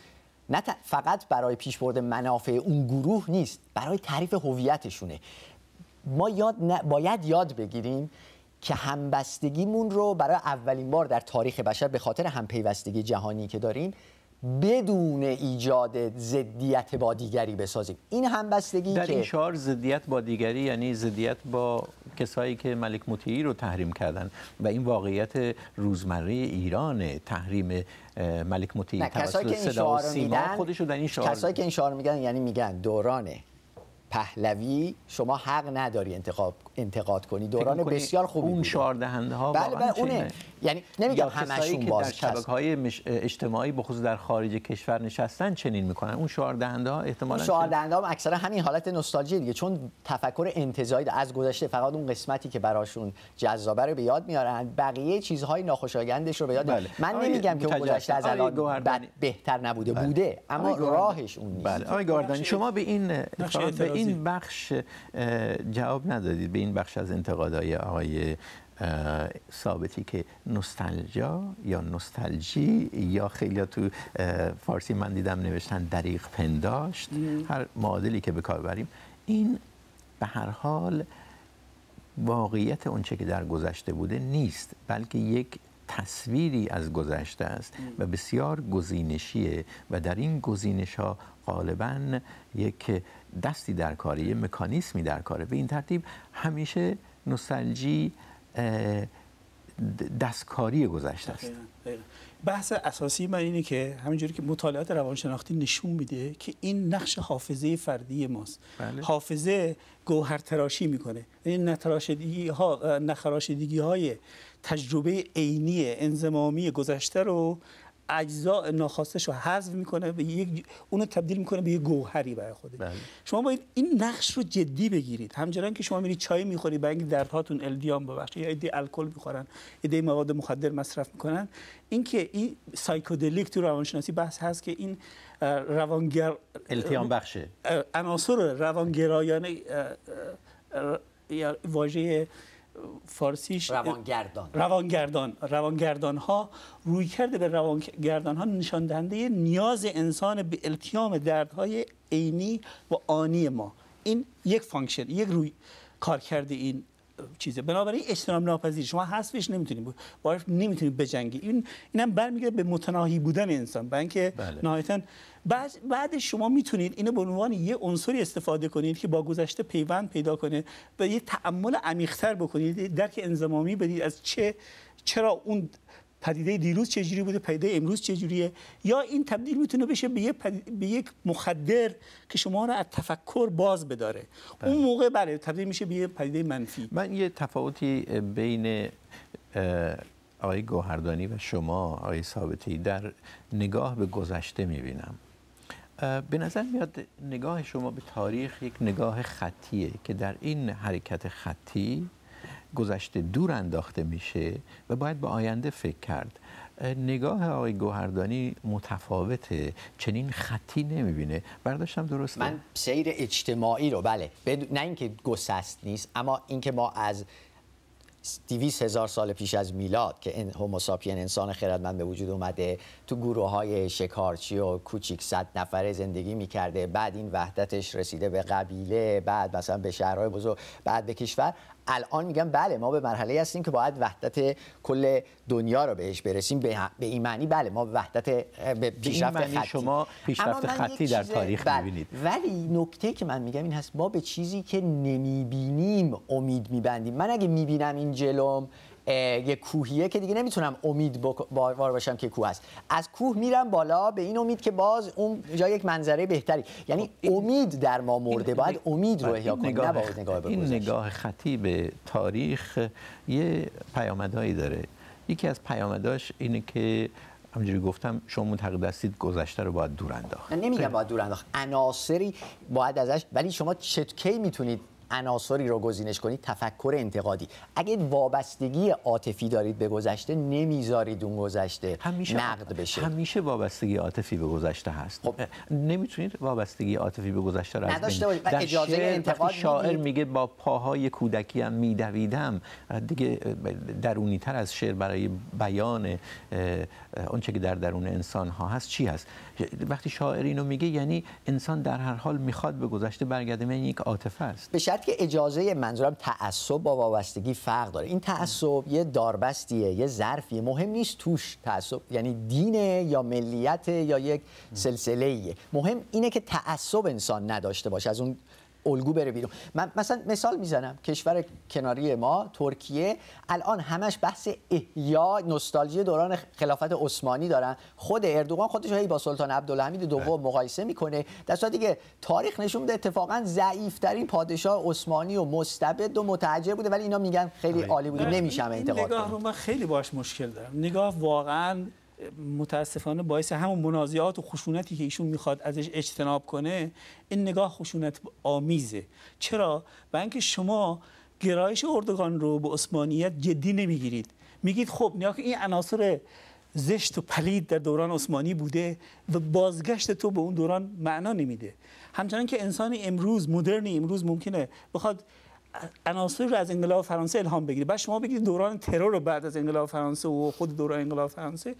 نه فقط برای پیشبرد منافع اون گروه نیست برای تعریف هویتشونه ما یاد باید یاد بگیریم که همبستگیمون رو برای اولین بار در تاریخ بشر به خاطر همپیوستگی جهانی که داریم بدون ایجاد زدیت با دیگری بسازیم این همبستگی در که این شعار ضدیت با دیگری یعنی ضدیت با کسایی که ملک مطیعی رو تحریم کردن و این واقعیت روزمره ایران تحریم ملک مطیعی توسط صدا در این کسایی که این شعار میگن یعنی میگن دوران پهلوی شما حق نداری انتقاد, کنی دوران بسیار خوبی اون شعار دهنده ها بله بله اونه یعنی نمیگم همشون باز در شبکه های اجتماعی به خصوص در خارج کشور نشستن چنین میکنن اون شعار دهنده ها احتمالاً شعار دهنده هم اکثرا همین حالت نوستالژی دیگه چون تفکر انتزاعی از گذشته فقط اون قسمتی که براشون جذابه رو به یاد میارن بقیه چیزهای ناخوشایندش رو به یاد بله. من نمیگم که گذشته از الان بهتر نبوده بله. بوده اما راهش اون نیست بله. آقای گاردانی شما به این به این بخش جواب ندادید به این بخش از انتقادهای آقای ثابتی که نوستالژا یا نوستالژی یا خیلی تو فارسی من دیدم نوشتن دریغ پنداشت هر معادلی که به کار بریم این به هر حال واقعیت اونچه که در گذشته بوده نیست بلکه یک تصویری از گذشته است و بسیار گزینشیه و در این گزینش ها غالبا یک دستی در کاره یه مکانیسمی در کاره به این ترتیب همیشه نوستالژی دستکاری گذشته است بحث اساسی من اینه که همینجوری که مطالعات روانشناختی نشون میده که این نقش حافظه فردی ماست بله. حافظه گوهر تراشی میکنه این یعنی نتراشدگی ها نخراشدگی های تجربه عینی انزمامی گذشته رو اجزاء ناخواستش رو حذف میکنه به یک اونو تبدیل میکنه به یک گوهری برای خودش بله. شما باید این نقش رو جدی بگیرید همچنان که شما میری چای میخورید برای اینکه هاتون الدیام ببخشه یا ایده الکل میخورن ایده مواد مخدر مصرف میکنن اینکه این سایکودلیک تو روانشناسی بحث هست که این روانگر التیام بخشه عناصر روانگرایانه یا واژه فارسیش روانگردان روانگردان روانگردان ها روی کرده به روانگردان ها نشان دهنده نیاز انسان به التیام دردهای عینی و آنی ما این یک فانکشن یک روی کار کرده این چیزه بنابراین اجتناب ناپذیر شما حذفش نمیتونید باید نمیتونید بجنگی این اینم برمیگرده به متناهی بودن انسان با اینکه بله. نهایتا بعد شما میتونید اینو به عنوان یه عنصری استفاده کنید که با گذشته پیوند پیدا کنه و یه تعمل عمیق‌تر بکنید درک انضمامی بدید از چه چرا اون پدیده دیروز چجوری بوده پدیده امروز چجوریه یا این تبدیل میتونه بشه به یک, به یک مخدر که شما رو از تفکر باز بداره بله. اون موقع بله تبدیل میشه به یک پدیده منفی من یه تفاوتی بین آقای گوهردانی و شما آقای ثابتی در نگاه به گذشته میبینم به نظر میاد نگاه شما به تاریخ یک نگاه خطیه که در این حرکت خطی گذشته دور انداخته میشه و باید به آینده فکر کرد نگاه آقای گوهردانی متفاوته چنین خطی نمیبینه برداشتم درسته من سیر اجتماعی رو بله نه اینکه گسست نیست اما اینکه ما از دیویس هزار سال پیش از میلاد که این هوموساپین انسان خردمند به وجود اومده تو گروه های شکارچی و کوچیک صد نفره زندگی میکرده بعد این وحدتش رسیده به قبیله بعد مثلا به شهرهای بزرگ بعد به کشور الان میگم بله ما به مرحله هستیم که باید وحدت کل دنیا رو بهش برسیم به, این معنی بله ما وحدت به پیشرفت خطی شما پیشرفت خطی در تاریخ بله. میبینید ولی نکته که من میگم این هست ما به چیزی که نمیبینیم امید میبندیم من اگه میبینم این جلوم یه کوهیه که دیگه نمیتونم امید بار باشم که کوه است. از کوه میرم بالا به این امید که باز اون جا یک منظره بهتری یعنی خب، امید در ما مرده باید امید رو احیا کنیم نباید نگاه این نگاه خطی به تاریخ یه پیامدهایی داره یکی از پیامداش اینه که همجوری گفتم شما منتقد هستید گذشته رو باید دور انداخت نمیگم باید دور انداخت عناصری باید ازش ولی شما چتکی میتونید عناصری رو گزینش کنید تفکر انتقادی اگه وابستگی عاطفی دارید به گذشته نمیذارید اون گذشته همیشه نقد بشه همیشه وابستگی عاطفی به گذشته هست خب. نمیتونید وابستگی عاطفی به گذشته را نداشته باشید اجازه انتقاد شاعر میگه با پاهای کودکی هم میدویدم دیگه درونی تر از شعر برای بیان چه که در درون انسان ها هست چی هست وقتی شاعر اینو میگه یعنی انسان در هر حال میخواد به گذشته برگرده من یعنی یک عاطفه است به شرطی که اجازه منظورم تعصب با وابستگی فرق داره این تعصب یه داربستیه یه ظرفیه مهم نیست توش تعصب یعنی دینه یا ملیت یا یک سلسله مهم اینه که تعصب انسان نداشته باشه از اون الگو بره بیرون من مثلا مثال میزنم کشور کناری ما ترکیه الان همش بحث احیا نوستالژی دوران خلافت عثمانی دارن خود اردوغان خودش هی با سلطان عبدالحمید دوم بله. مقایسه میکنه در صورتی که تاریخ نشون میده اتفاقا ضعیف ترین پادشاه عثمانی و مستبد و متعجر بوده ولی اینا میگن خیلی آره. عالی بوده بله. نمیشم انتقاد نگاه من خیلی باش مشکل دارم نگاه واقعا متاسفانه باعث همون منازعات و خشونتی که ایشون میخواد ازش اجتناب کنه این نگاه خشونت آمیزه چرا؟ و اینکه شما گرایش اردوگان رو به عثمانیت جدی نمیگیرید میگید خب نیا که این عناصر زشت و پلید در دوران عثمانی بوده و بازگشت تو به اون دوران معنا نمیده همچنان که انسان امروز مدرن امروز ممکنه بخواد عناصری رو از انقلاب فرانسه الهام بگیرید بعد شما بگید دوران ترور رو بعد از انقلاب فرانسه و خود دوران انقلاب فرانسه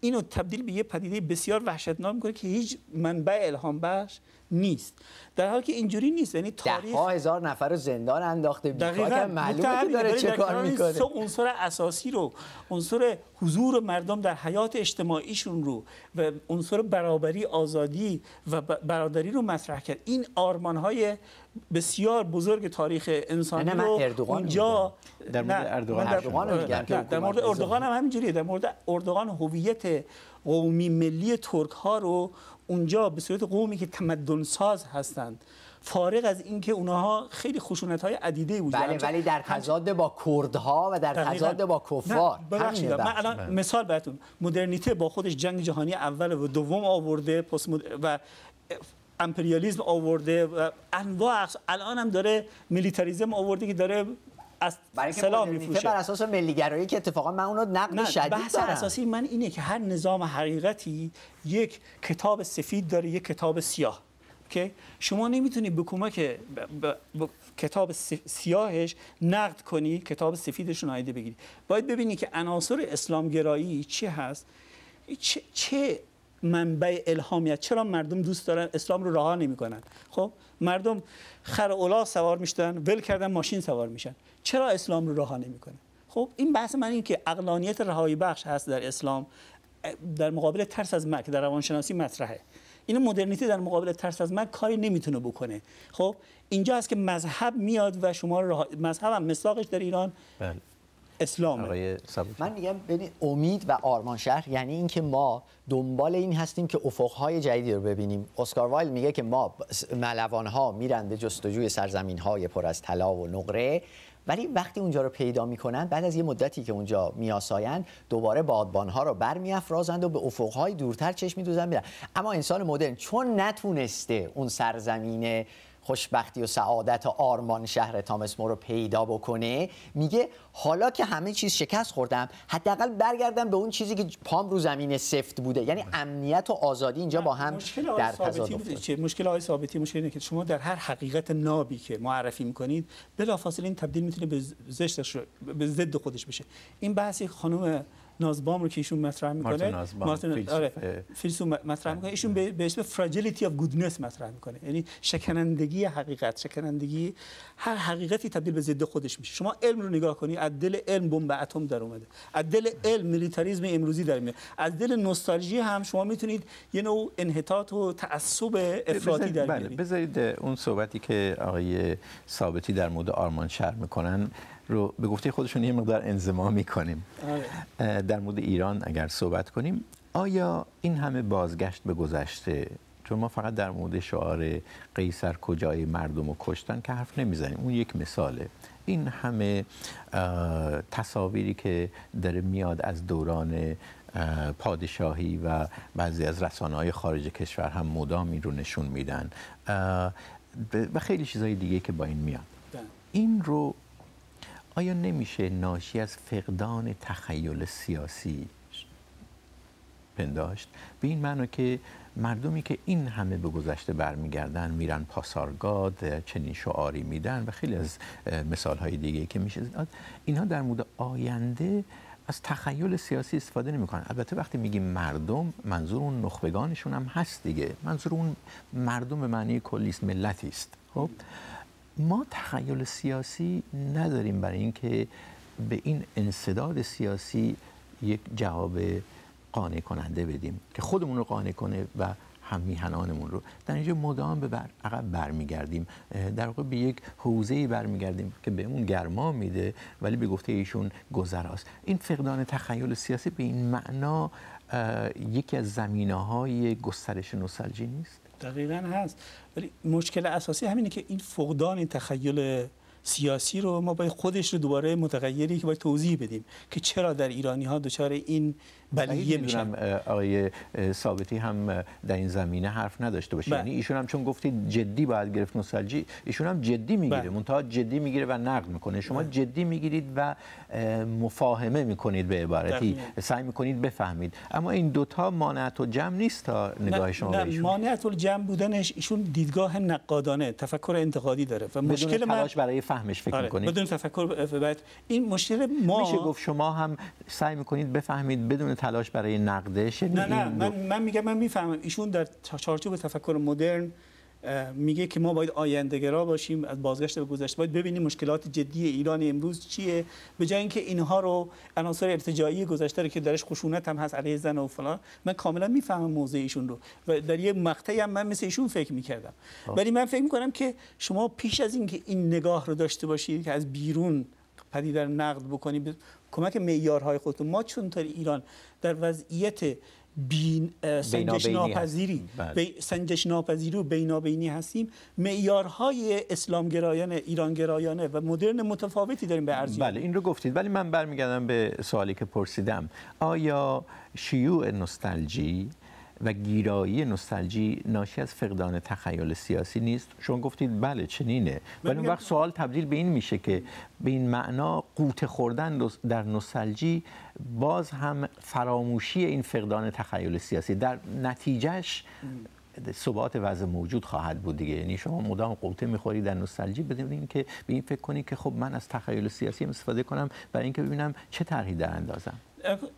اینو تبدیل به یه پدیده بسیار وحشتناک میکنه که هیچ منبع الهام بخش نیست در حالی که اینجوری نیست یعنی تاریخ ده هزار نفر رو زندان انداخته بیکار معلومه که داره چه کار میکنه اون عنصر اساسی رو عنصر حضور مردم در حیات اجتماعیشون رو و عنصر برابری آزادی و برادری رو مطرح کرد این آرمان های بسیار بزرگ تاریخ انسانی رو اونجا در مورد اردوغان اردوغان میگم در مورد اردوغان هم همینجوریه در مورد اردوغان هویت قومی ملی ترک ها رو اونجا به صورت قومی که تمدن ساز هستند فارغ از اینکه اونها خیلی خشونت های عدیده وجود بله ولی در تضاد با کردها و در تضاد با کفار من الان مثال براتون مدرنیته با خودش جنگ جهانی اول و دوم آورده پس و امپریالیزم آورده و انواع الان هم داره میلیتاریزم آورده که داره از سلام میفروشه بر اساس ملیگرایی که اتفاقا من اونو نقد شدید بحث دارم. اساسی من اینه که هر نظام حقیقتی یک کتاب سفید داره یک کتاب سیاه که شما نمیتونی به کمک کتاب سیاهش نقد کنی کتاب سفیدش رو نایده بگیری باید ببینی که عناصر اسلامگرایی چی هست چه, چه منبع الهامیت چرا مردم دوست دارن اسلام رو رها نمیکنن خب مردم خر اولا سوار میشدن ول کردن ماشین سوار میشن چرا اسلام رو رها نمیکنه خب این بحث من این که اقلانیت رهایی بخش هست در اسلام در مقابل ترس از مرگ در روانشناسی مطرحه این مدرنیتی در مقابل ترس از مرگ کاری نمیتونه بکنه خب اینجا هست که مذهب میاد و شما رها... مذهب هم مساقش در ایران بله. اسلام. من میگم امید و آرمان شهر یعنی اینکه ما دنبال این هستیم که افقهای جدیدی رو ببینیم اسکار وایل میگه که ما ملوان ها میرن به جستجوی سرزمین های پر از طلا و نقره ولی وقتی اونجا رو پیدا میکنن بعد از یه مدتی که اونجا میاسایند دوباره بادبان ها رو برمیافرازند و به افقهای دورتر چشم میدوزن میرن اما انسان مدرن چون نتونسته اون سرزمینه خوشبختی و سعادت و آرمان شهر تامس رو پیدا بکنه میگه حالا که همه چیز شکست خوردم حداقل برگردم به اون چیزی که پام رو زمین سفت بوده یعنی بله. امنیت و آزادی اینجا با هم در تضاد مشکل آی ثابتی مشکل اینه که شما در هر حقیقت نابی که معرفی میکنید بلافاصله این تبدیل میتونه به زشت به ضد خودش بشه این بحثی خانم نازبام رو که ایشون مطرح میکنه مارتین آره فیلسوف مطرح آره. میکنه ایشون به اسم فرجیلیتی اف گودنس مطرح میکنه یعنی شکنندگی حقیقت شکنندگی هر حقیقتی تبدیل به ضد خودش میشه شما علم رو نگاه کنی از دل علم بمب اتم در اومده از دل علم میلیتاریسم امروزی در میاد از دل نوستالژی هم شما میتونید یه نوع انحطاط و تعصب افرادی در بله، بیارید بذارید اون صحبتی که آقای ثابتی در مورد آرمان شهر میکنن رو به گفته خودشون یه مقدار انزما میکنیم آره. در مورد ایران اگر صحبت کنیم آیا این همه بازگشت به گذشته چون ما فقط در مورد شعار قیصر کجای مردم و کشتن که حرف نمیزنیم اون یک مثاله این همه تصاویری که داره میاد از دوران پادشاهی و بعضی از رسانه های خارج کشور هم مدام این رو نشون میدن و خیلی چیزهای دیگه که با این میاد بله. این رو آیا نمیشه ناشی از فقدان تخیل سیاسی پنداشت به این معنی که مردمی که این همه به گذشته برمیگردن میرن پاسارگاد چنین شعاری میدن و خیلی از مثال های دیگه که میشه اینها در مورد آینده از تخیل سیاسی استفاده نمیکنن البته وقتی میگیم مردم منظور اون نخبگانشون هم هست دیگه منظور اون مردم به معنی کلی ملتی است خب ما تخیل سیاسی نداریم برای اینکه به این انصداد سیاسی یک جواب قانع کننده بدیم که خودمون رو قانع کنه و هم میهنانمون رو در اینجا مدام به بر عقب برمیگردیم در واقع به یک حوزه ای برمیگردیم که بهمون گرما میده ولی به گفته ایشون گذراست این فقدان تخیل سیاسی به این معنا یکی از زمینه های گسترش نوستالژی نیست دقیقا هست ولی مشکل اساسی همینه که این فقدان این تخیل سیاسی رو ما باید خودش رو دوباره متغیری که باید توضیح بدیم که چرا در ایرانی ها دچار این بله یه میشم آقای ثابتی هم در این زمینه حرف نداشته باشه بله. یعنی ایشون هم چون گفتید جدی باید گرفت نوستالژی ایشون هم جدی میگیره بله. منتها جدی میگیره و نقد میکنه شما بله. جدی میگیرید و مفاهمه میکنید به عبارتی سعی میکنید بفهمید اما این دوتا مانع و جمع نیست تا نگاه شما نه ایشون و جمع بودنش ایشون دیدگاه نقادانه تفکر انتقادی داره و مشکل ما برای فهمش فکر آره. میکنید بدون تفکر بعد این مشکل ما میشه گفت شما هم سعی میکنید بفهمید بدون تلاش برای نقدش یعنی نه نه من, من میگم من میفهمم ایشون در چارچوب تفکر مدرن میگه که ما باید آیندهگرا باشیم از بازگشت به گذشته باید ببینیم مشکلات جدی ایران امروز چیه به جای اینکه اینها رو عناصر ارتجاعی گذشته رو که درش خشونت هم هست علیه زن و فلان من کاملا میفهمم موضع ایشون رو و در یه مقطعی هم من مثل ایشون فکر میکردم ولی من فکر میکنم که شما پیش از اینکه این نگاه رو داشته باشید که از بیرون پدیده نقد بکنیم به کمک معیارهای خودتون ما چون تا ایران در وضعیت بین سنجش ناپذیری بله. سنجش ناپذیری و بینابینی هستیم معیارهای اسلام گرایانه ایران گرایانه و مدرن متفاوتی داریم به ارزی. بله این رو گفتید ولی من برمیگردم به سوالی که پرسیدم آیا شیوع نوستالژی و گیرایی نوستالژی ناشی از فقدان تخیل سیاسی نیست شما گفتید بله چنینه ولی اون وقت سوال تبدیل به این میشه که به این معنا قوت خوردن در نوستالژی باز هم فراموشی این فقدان تخیل سیاسی در نتیجهش ثبات وضع موجود خواهد بود دیگه یعنی شما مدام قوطه میخوری در نوستالژی بدون اینکه به این فکر کنید که خب من از تخیل سیاسی استفاده کنم برای اینکه ببینم چه طرحی در اندازم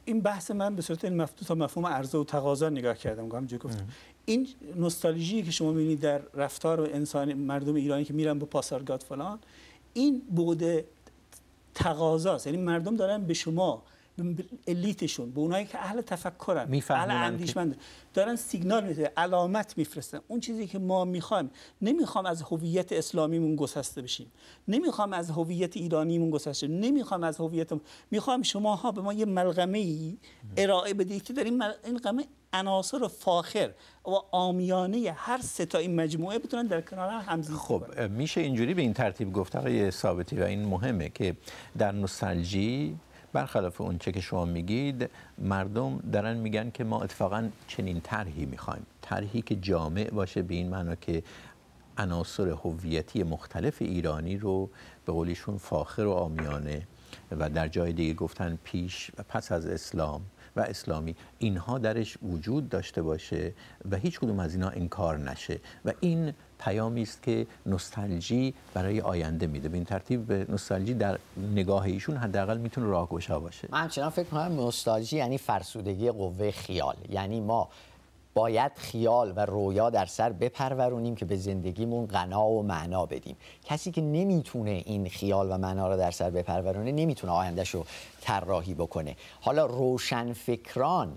این بحث من به صورت این مفهوم تا مفهوم عرضه و تقاضا نگاه کردم چه گفتم این نوستالژی که شما میبینید در رفتار و انسان مردم ایرانی که میرن به پاسارگاد فلان این بوده تقاضاست یعنی مردم دارن به شما الیتشون به اونایی که اهل تفکرن اهل اندیشمند دارن سیگنال میده علامت میفرستن اون چیزی که ما میخوایم نمیخوام از هویت اسلامیمون گسسته بشیم نمیخوام از هویت ایرانیمون گسسته بشیم نمیخوام از هویت میخوام شماها به ما یه ملغمه ای ارائه بدید که در این قمه عناصر فاخر و آمیانه هر سه تا این مجموعه بتونن در کنار هم خب میشه اینجوری به این ترتیب گفت آقای ثابتی و این مهمه که در نوستالژی برخلاف اون چه که شما میگید مردم دارن میگن که ما اتفاقا چنین طرحی میخوایم طرحی که جامع باشه به این معنا که عناصر هویتی مختلف ایرانی رو به قولیشون فاخر و آمیانه و در جای دیگه گفتن پیش و پس از اسلام و اسلامی اینها درش وجود داشته باشه و هیچ کدوم از اینها انکار نشه و این پیامی است که نوستالژی برای آینده میده به این ترتیب نوستالژی در نگاه ایشون حداقل میتونه راهگشا باشه من همچنان فکر میکنم نوستالژی یعنی فرسودگی قوه خیال یعنی ما باید خیال و رویا در سر بپرورونیم که به زندگیمون غنا و معنا بدیم کسی که نمیتونه این خیال و معنا رو در سر بپرورونه نمیتونه آیندهش رو طراحی بکنه حالا روشنفکران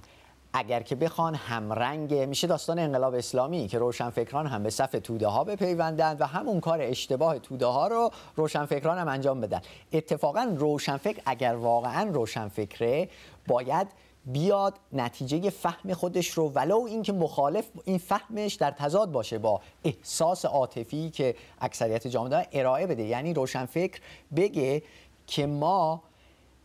اگر که بخوان همرنگ میشه داستان انقلاب اسلامی که روشنفکران هم به صف توده ها بپیوندند و همون کار اشتباه توده ها رو روشنفکران هم انجام بدن اتفاقا روشنفکر اگر واقعا روشنفکره باید بیاد نتیجه فهم خودش رو ولو اینکه مخالف این فهمش در تضاد باشه با احساس عاطفی که اکثریت جامعه ارائه بده یعنی روشنفکر بگه که ما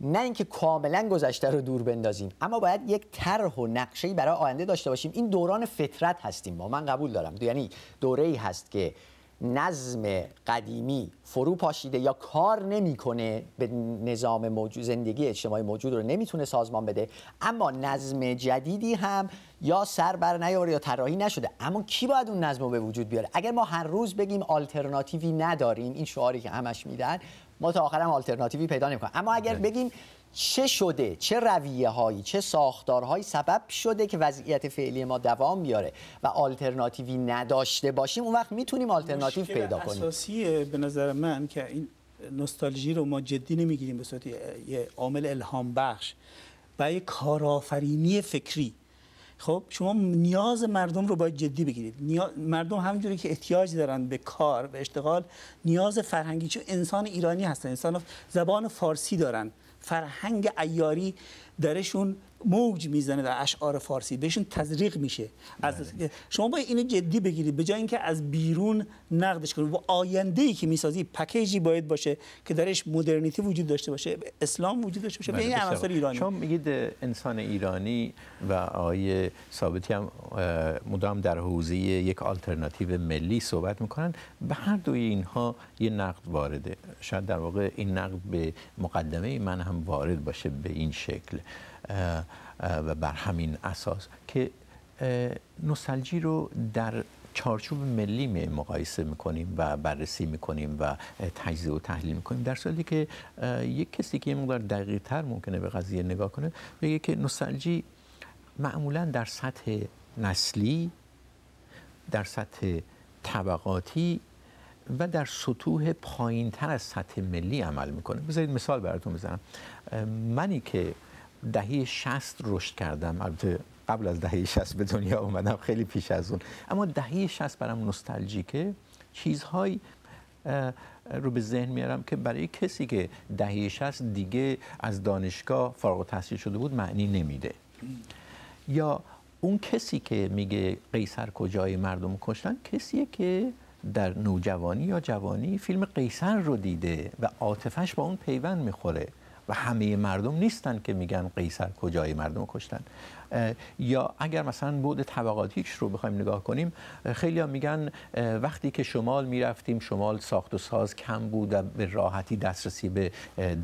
نه اینکه کاملا گذشته رو دور بندازیم اما باید یک طرح و نقشه ای برای آینده داشته باشیم این دوران فطرت هستیم ما من قبول دارم یعنی دوره ای هست که نظم قدیمی فرو پاشیده یا کار نمیکنه به نظام موجود زندگی اجتماعی موجود رو نمیتونه سازمان بده اما نظم جدیدی هم یا سر بر نیاره یا طراحی نشده اما کی باید اون نظم رو به وجود بیاره اگر ما هر روز بگیم آلترناتیوی نداریم این شعاری که همش میدن ما تا آخر آلترناتیوی پیدا نمیکنیم اما اگر بله. بگیم چه شده چه رویه هایی چه ساختارهایی سبب شده که وضعیت فعلی ما دوام بیاره و آلترناتیوی نداشته باشیم اون وقت میتونیم آلترناتیو پیدا کنیم اساسیه به نظر من که این نوستالژی رو ما جدی نمیگیریم به صورت یه عامل الهام بخش و یه کارآفرینی فکری خب شما نیاز مردم رو باید جدی بگیرید مردم همینجوری که احتیاج دارن به کار به اشتغال نیاز فرهنگی چون انسان ایرانی هستن انسان زبان فارسی دارن فرهنگ ایاری درشون موج میزنه در اشعار فارسی بهشون تزریق میشه از بله. شما باید اینو جدی بگیرید به جای اینکه از بیرون نقدش کنید و آینده ای که میسازی پکیجی باید باشه که درش مدرنیتی وجود داشته باشه اسلام وجود داشته باشه به یعنی این ایرانی شما میگید انسان ایرانی و آیه ثابتی هم مدام در حوزه یک آلترناتیو ملی صحبت میکنن به هر دوی اینها یه نقد وارده شاید در واقع این نقد به مقدمه من هم وارد باشه به این شکل و بر همین اساس که نوستالژی رو در چارچوب ملی می مقایسه میکنیم و بررسی میکنیم و تجزیه و تحلیل میکنیم در صورتی که یک کسی که مقدار دقیق تر ممکنه به قضیه نگاه کنه بگه که نوستالژی معمولا در سطح نسلی در سطح طبقاتی و در سطوح پایین تر از سطح ملی عمل میکنه بذارید مثال براتون بزنم منی که دهه 60 رشد کردم البته قبل از دهه 60 به دنیا اومدم خیلی پیش از اون اما دهه 60 برام نوستالژیکه چیزهای رو به ذهن میارم که برای کسی که دهه 60 دیگه از دانشگاه فارغ تحصیل شده بود معنی نمیده یا اون کسی که میگه قیصر کجای مردم کشتن کسیه که در نوجوانی یا جوانی فیلم قیصر رو دیده و عاطفش با اون پیوند میخوره و همه مردم نیستن که میگن قیصر کجای مردم کشتن یا اگر مثلا بود طبقاتیش رو بخوایم نگاه کنیم خیلی ها میگن وقتی که شمال میرفتیم شمال ساخت و ساز کم بود و به راحتی دسترسی به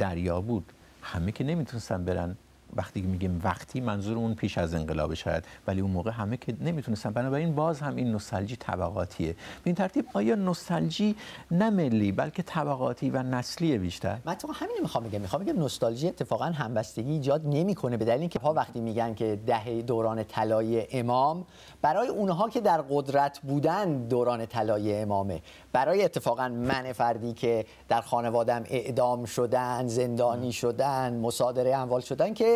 دریا بود همه که نمیتونستن برن وقتی میگیم وقتی منظور اون پیش از انقلاب شاید ولی اون موقع همه که نمیتونستن بنابراین باز هم این نوستالژی طبقاتیه به این ترتیب آیا نوستالژی نه ملی بلکه طبقاتی و نسلی بیشتر من تو همین میخوام بگم میخوام بگم نوستالژی اتفاقا همبستگی ایجاد نمیکنه به دلیل اینکه ها وقتی میگن که دهه دوران طلایی امام برای اونها که در قدرت بودن دوران طلایی امامه برای اتفاقا من فردی که در خانوادم اعدام شدن زندانی شدن مصادره اموال شدن که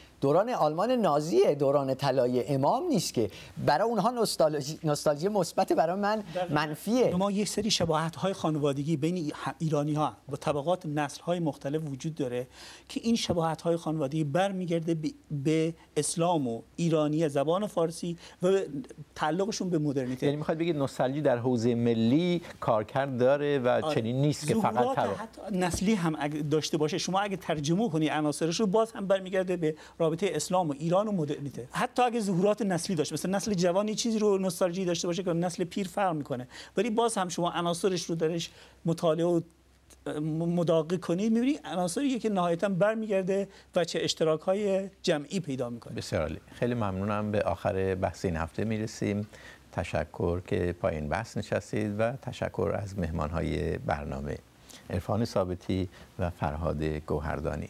دوران آلمان نازیه دوران طلای امام نیست که برای اونها نوستالژی مثبت برای من بله. منفیه ما یک سری شباهت های خانوادگی بین ایرانی ها و طبقات نسل های مختلف وجود داره که این شباهت های خانوادگی برمیگرده به اسلام و ایرانی زبان فارسی و تعلقشون به مدرنیته یعنی میخواد بگید نوستالژی در حوزه ملی کارکرد داره و آره. چنین نیست که فقط نسلی هم داشته باشه شما اگه ترجمه کنی عناصرش رو باز هم برمیگرده به رابطه اسلام و ایران و مدرنیته حتی اگه ظهورات نسلی داشت مثل نسل جوانی چیزی رو نوستالژی داشته باشه که نسل پیر فرق میکنه ولی باز هم شما عناصرش رو درش مطالعه و مداقه کنی میبینی عناصریه که نهایتا برمیگرده و چه اشتراک های جمعی پیدا میکنه بسیار عالی خیلی ممنونم به آخر بحث این هفته میرسیم تشکر که پایین بحث نشستید و تشکر از مهمان های برنامه عرفان ثابتی و فرهاد گوهردانی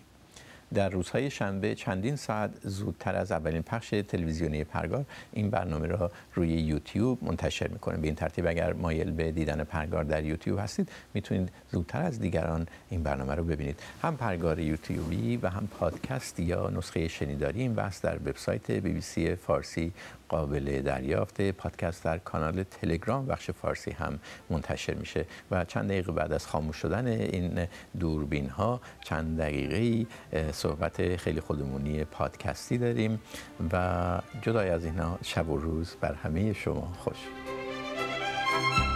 در روزهای شنبه چندین ساعت زودتر از اولین پخش تلویزیونی پرگار این برنامه را روی یوتیوب منتشر میکنه به این ترتیب اگر مایل به دیدن پرگار در یوتیوب هستید میتونید زودتر از دیگران این برنامه رو ببینید هم پرگار یوتیوبی و هم پادکست یا نسخه شنیداری این بحث در وبسایت بی بی سی فارسی قابل دریافت پادکست در کانال تلگرام بخش فارسی هم منتشر میشه و چند دقیقه بعد از خاموش شدن این دوربین ها چند دقیقه صحبت خیلی خودمونی پادکستی داریم و جدای از اینا شب و روز بر همه شما خوش